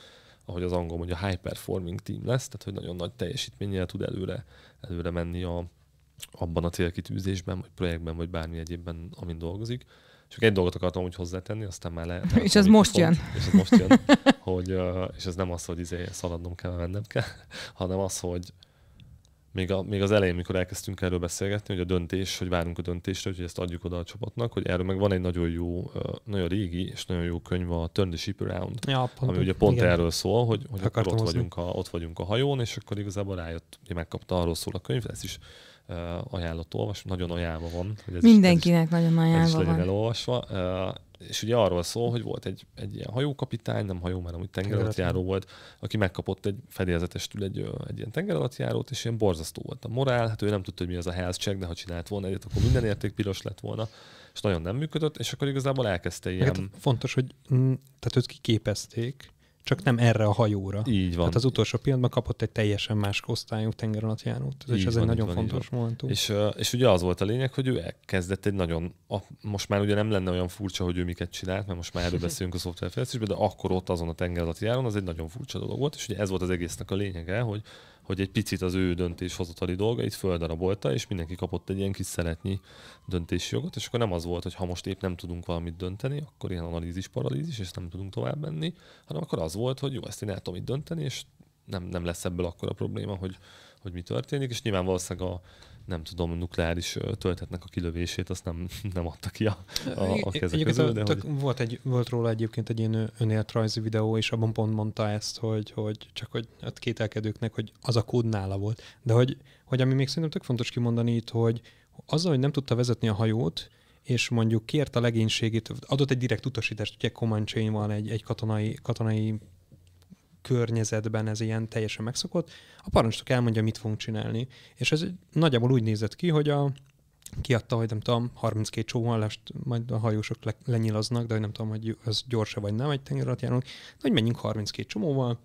ahogy az angol mondja, high performing team lesz, tehát hogy nagyon nagy teljesítménnyel tud előre, előre menni a, abban a célkitűzésben, vagy projektben, vagy bármi egyébben, amin dolgozik. Csak egy dolgot akartam úgy hozzátenni, aztán már le... És az most jön. És az most jön. hogy, és ez nem az, hogy izé szaladnom kell, mennem kell, hanem az, hogy még, a, még az elején, mikor elkezdtünk erről beszélgetni, hogy a döntés, hogy várunk a döntésre, hogy ezt adjuk oda a csapatnak, hogy erről meg van egy nagyon jó, nagyon régi és nagyon jó könyv a Turn the Ship Around, ja, pont, ami ugye pont igen. erről szól, hogy, hogy akkor ott vagyunk, a, ott vagyunk a hajón, és akkor igazából rájött, hogy megkapta arról szól a könyv, Ez is ajánlott olvas, nagyon ajánlva van. Hogy ez Mindenkinek is, ez nagyon ajánlva ez is legyen van. elolvasva és ugye arról szól, hogy volt egy, egy ilyen hajókapitány, nem hajó, hanem amúgy tengeralattjáró volt, aki megkapott egy fedélzetestül egy, egy ilyen tengeralattjárót, és ilyen borzasztó volt a morál, hát ő nem tudta, hogy mi az a health check, de ha csinált volna egyet, akkor minden érték piros lett volna, és nagyon nem működött, és akkor igazából elkezdte hát ilyen... Hát fontos, hogy mm, tehát őt kiképezték, csak nem erre a hajóra. Így van. Tehát az utolsó pillanatban kapott egy teljesen más alatt járót. Ez, így ez van, egy nagyon van, fontos momentum. És, és ugye az volt a lényeg, hogy ő elkezdett egy nagyon, a, most már ugye nem lenne olyan furcsa, hogy ő miket csinált, mert most már erről beszélünk a szoftverfejlesztésben, de akkor ott azon a tengeralattjáron az egy nagyon furcsa dolog volt, és ugye ez volt az egésznek a lényege, hogy hogy egy picit az ő döntéshozatali dolgait földarabolta, és mindenki kapott egy ilyen kis döntési döntésjogot, és akkor nem az volt, hogy ha most épp nem tudunk valamit dönteni, akkor ilyen analízis, paralízis, és nem tudunk tovább menni, hanem akkor az volt, hogy jó, ezt én el tudom itt dönteni, és nem, nem lesz ebből akkor a probléma, hogy, hogy mi történik, és nyilván valószínűleg a, nem tudom, nukleáris töltetnek a kilövését, azt nem, nem adta ki a, a, a kezek közül. de hogy... volt, egy, volt róla egyébként egy ilyen önéletrajzi videó, és abban pont mondta ezt, hogy, hogy csak hogy hát kételkedőknek, hogy az a kód nála volt. De hogy, hogy ami még szerintem tök fontos kimondani itt, hogy azzal, hogy nem tudta vezetni a hajót, és mondjuk kért a legénységét, adott egy direkt utasítást, ugye comanche van egy, egy katonai, katonai környezetben ez ilyen teljesen megszokott, a parancsnok elmondja, mit fogunk csinálni. És ez nagyjából úgy nézett ki, hogy a kiadta, hogy nem tudom, 32 csóhallást majd a hajósok le, lenyilaznak, de hogy nem tudom, hogy az gyorsa vagy nem egy tengeralattjárónk, de hogy menjünk 32 csomóval,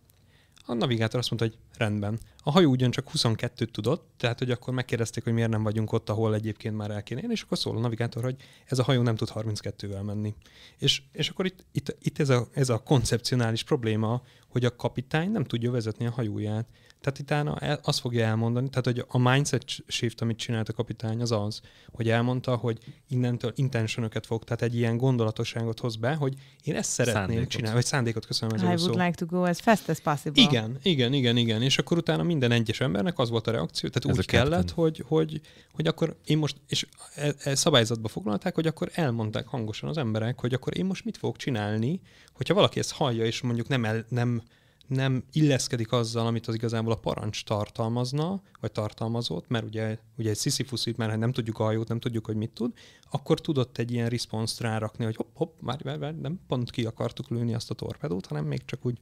a navigátor azt mondta, hogy rendben. A hajó ugyancsak 22-t tudott, tehát hogy akkor megkérdezték, hogy miért nem vagyunk ott, ahol egyébként már el kéne, és akkor szól a navigátor, hogy ez a hajó nem tud 32-vel menni. És, és akkor itt, itt, itt ez, a, ez a koncepcionális probléma, hogy a kapitány nem tudja vezetni a hajóját. Tehát utána azt fogja elmondani, tehát hogy a mindset shift, amit csinált a kapitány, az az, hogy elmondta, hogy innentől intentionöket fog, tehát egy ilyen gondolatosságot hoz be, hogy én ezt szeretném szándékot. csinálni, vagy szándékot köszönöm ez I would szó. like to go as fast as possible. Igen, igen, igen, igen. És akkor utána minden egyes embernek az volt a reakció, tehát ez úgy kellett, hogy, hogy, hogy akkor én most, és e, e szabályzatba foglalták, hogy akkor elmondták hangosan az emberek, hogy akkor én most mit fogok csinálni, hogyha valaki ezt hallja, és mondjuk nem, el, nem nem illeszkedik azzal, amit az igazából a parancs tartalmazna, vagy tartalmazott, mert ugye, ugye egy Sisyphus itt mert nem tudjuk a hajót, nem tudjuk, hogy mit tud, akkor tudott egy ilyen response rárakni, hogy hopp, hopp, már, már, már nem pont ki akartuk lőni azt a torpedót, hanem még csak úgy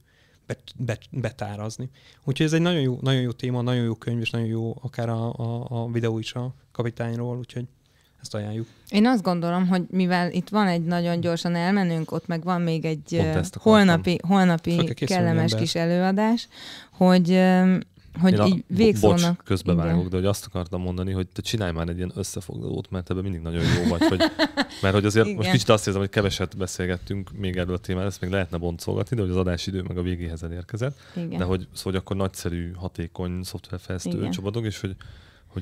betárazni. Úgyhogy ez egy nagyon jó, nagyon jó téma, nagyon jó könyv, és nagyon jó akár a, a, a videó is a kapitányról, úgyhogy ezt ajánljuk. Én azt gondolom, hogy mivel itt van egy nagyon gyorsan elmenünk, ott meg van még egy holnapi, holnapi kellemes ember. kis előadás, hogy hogy Én a, végszónak... Bocs, közbevágok, igen. de hogy azt akartam mondani, hogy te csinálj már egy ilyen összefoglalót, mert ebben mindig nagyon jó vagy. Hogy, mert hogy azért igen. most kicsit azt érzem, hogy keveset beszélgettünk még erről a témáról, ezt még lehetne boncolgatni, de hogy az adásidő meg a végéhez elérkezett. Igen. De hogy, szóval, hogy akkor nagyszerű, hatékony szoftverfejlesztő csapatok, és hogy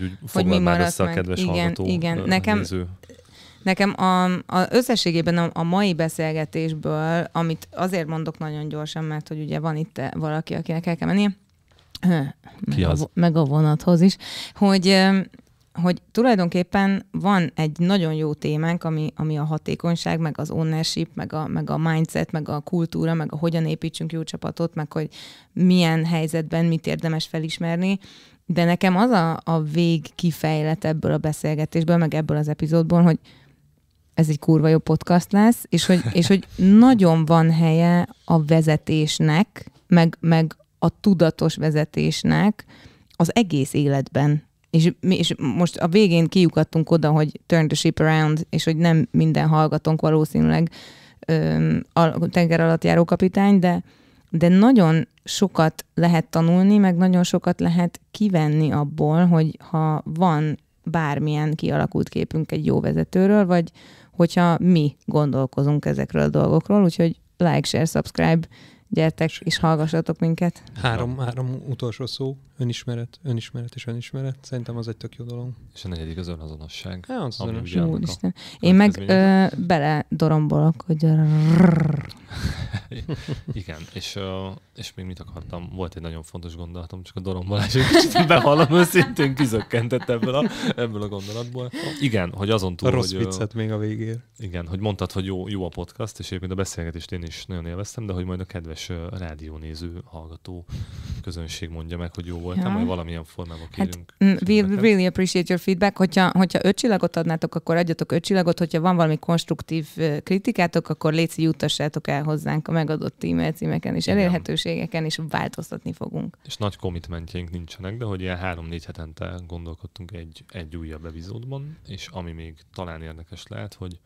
hogy úgy hogy mi már össze a kedves meg. Igen, igen. Nekem, néző. Nekem a, a összességében a, a mai beszélgetésből, amit azért mondok nagyon gyorsan, mert hogy ugye van itt valaki, akinek el kell mennie, meg, A, meg a vonathoz is, hogy hogy tulajdonképpen van egy nagyon jó témánk, ami, ami a hatékonyság, meg az ownership, meg a, meg a mindset, meg a kultúra, meg a hogyan építsünk jó csapatot, meg hogy milyen helyzetben mit érdemes felismerni, de nekem az a, a vég kifejlet ebből a beszélgetésből, meg ebből az epizódból, hogy ez egy kurva jó podcast lesz, és hogy, és hogy nagyon van helye a vezetésnek, meg, meg a tudatos vezetésnek az egész életben. És, és most a végén kiukadtunk oda, hogy turn the ship around, és hogy nem minden hallgatónk valószínűleg öm, a tenger alatt járó kapitány, de, de nagyon sokat lehet tanulni, meg nagyon sokat lehet kivenni abból, hogy ha van bármilyen kialakult képünk egy jó vezetőről, vagy hogyha mi gondolkozunk ezekről a dolgokról, úgyhogy like, share, subscribe, gyertek és hallgassatok minket. Három, három utolsó szó, Önismeret, önismeret és önismeret. Szerintem az egy tök jó dolog. És a negyedik az önazonosság. Ja, hát, az önazonosság. Úristen. Én meg ö, bele dorombolok, hogy Igen, és, ö, és még mit akartam? Volt egy nagyon fontos gondolatom, csak a dorombolás egy kicsit bevallom őszintén, kizökkentett ebből a, ebből a gondolatból. Igen, hogy azon túl, a rossz hogy... Ö, még a végén. Igen, hogy mondtad, hogy jó, jó a podcast, és egyébként a beszélgetést én is nagyon élveztem, de hogy majd a kedves rádiónéző, hallgató közönség mondja meg, hogy jó voltam, ja. hogy valamilyen formában hát, kérünk. Hát, we really appreciate your feedback. Hogyha, hogyha öt csillagot adnátok, akkor adjatok öt csillagot. Hogyha van valami konstruktív kritikátok, akkor léci jutassátok el hozzánk a megadott e-mail címeken és elérhetőségeken, és változtatni fogunk. És nagy komitmentjeink nincsenek, de hogy ilyen három-négy hetente gondolkodtunk egy, egy újabb epizódban, és ami még talán érdekes lehet, hogy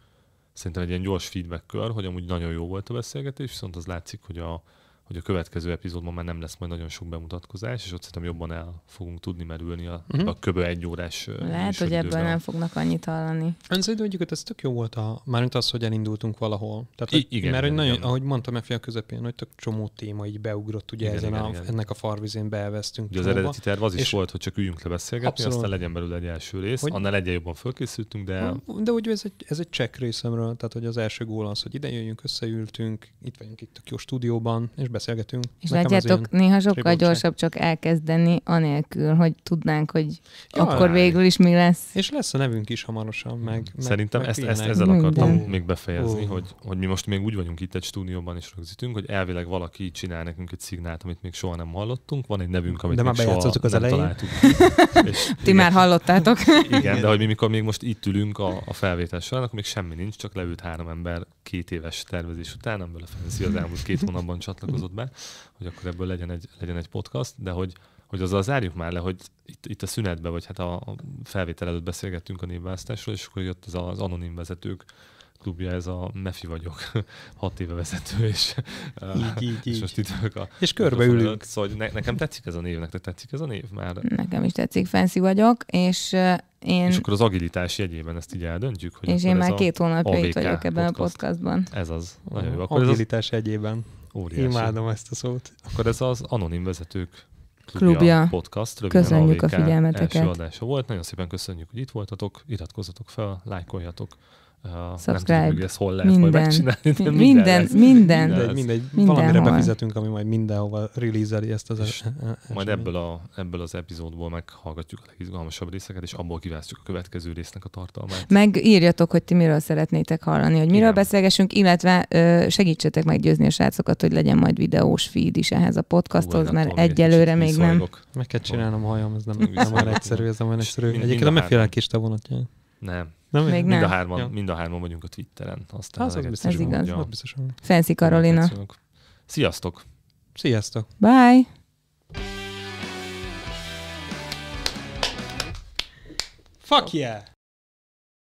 szerintem egy ilyen gyors feedback kör, hogy amúgy nagyon jó volt a beszélgetés, viszont az látszik, hogy a hogy a következő epizódban már nem lesz majd nagyon sok bemutatkozás, és ott szerintem jobban el fogunk tudni merülni a, uh-huh. a köbő egy órás Lehet, hogy ebből nem fognak annyit hallani. Ön egyébként ez tök jó volt, a, mint az, hogy elindultunk valahol. Tehát, hogy, igen, mert igen, nagyon, igen. ahogy mondtam a fél közepén, hogy tök csomó téma így beugrott, ugye igen, ezen igen, a, igen. ennek a farvizén beelveztünk. az eredeti terv az is volt, hogy csak üljünk le beszélgetni, abszolút, aztán legyen belőle egy első rész, hogy, annál legyen jobban fölkészültünk, de... De ugye ez egy, ez egy check részemről, tehát hogy az első gól az, hogy ide jöjjünk, összeültünk, itt vagyunk itt a jó stúdióban, és beszélgetünk. És Nekem látjátok, ilyen... néha sokkal tribúcsán. gyorsabb csak elkezdeni, anélkül, hogy tudnánk, hogy Jaj, akkor végül is mi lesz. És lesz a nevünk is hamarosan, meg. meg Szerintem meg ezt, ezt, ezzel akartam Minden. még befejezni, oh. hogy, hogy mi most még úgy vagyunk itt egy stúdióban is rögzítünk, hogy elvileg valaki csinál nekünk egy szignált, amit még soha nem hallottunk, van egy nevünk, amit de még már soha az nem elején. találtuk. És Ti igen, már hallottátok. igen, de hogy mi mikor még most itt ülünk a, a felvétel során, akkor még semmi nincs, csak leült három ember két éves tervezés után, amiből a Ferenci az elmúlt két hónapban csatlakozott be, hogy akkor ebből legyen egy, legyen egy podcast, de hogy, hogy azzal zárjuk már le, hogy itt, itt a szünetben, vagy hát a, a felvétel előtt beszélgettünk a névválasztásról, és akkor jött az, az anonim vezetők klubja, ez a Mefi vagyok, hat éve vezető, és, így, így, és így. most itt vagyok a... És körbeülünk. Szóval ne, nekem tetszik ez a név, nektek tetszik ez a név már? Nekem is tetszik, Fancy vagyok, és én... És akkor az agilitás jegyében ezt így eldöntjük? Hogy és én már két hónapja itt vagyok ebben podcast. a podcastban. Ez az. Nagyon jó. Akkor agilitás ez az... jegyében. Óriási. Imádom ezt a szót. Akkor ez az anonim vezetők klubja, klubja. podcast. Röviden köszönjük a, a figyelmeteket. Első adása volt. Nagyon szépen köszönjük, hogy itt voltatok. Iratkozzatok fel, lájkoljatok. Uh, Subscribe. Nem tudjuk, hogy ezt hol lehet minden. majd megcsinálni, minden, minden, lesz. minden. Mindegy, minden Valamire befizetünk, ami majd mindenhova release ezt az es- e- e- Majd ebből, a, ebből az epizódból meghallgatjuk a legizgalmasabb részeket, és abból kiválasztjuk a következő résznek a tartalmát. írjatok, hogy ti miről szeretnétek hallani, hogy miről Igen. beszélgessünk, illetve ö, segítsetek meggyőzni a srácokat, hogy legyen majd videós feed is ehhez a podcasthoz, Hú, mert hát egyelőre még nem. Meg kell csinálnom hajam, ez nem, nem olyan egyszerű, ez nem olyan egyszerű. Egyébként a megfélelkiste vonatja. Nem. Nem, Még mind, nem. A hárman, ja. mind a hárman vagyunk a Twitteren. Aztán az, az, az biztos ez igaz. Mondja. Az biztos Fenszi Karolina. Sziasztok! Sziasztok! Bye! Fuck yeah!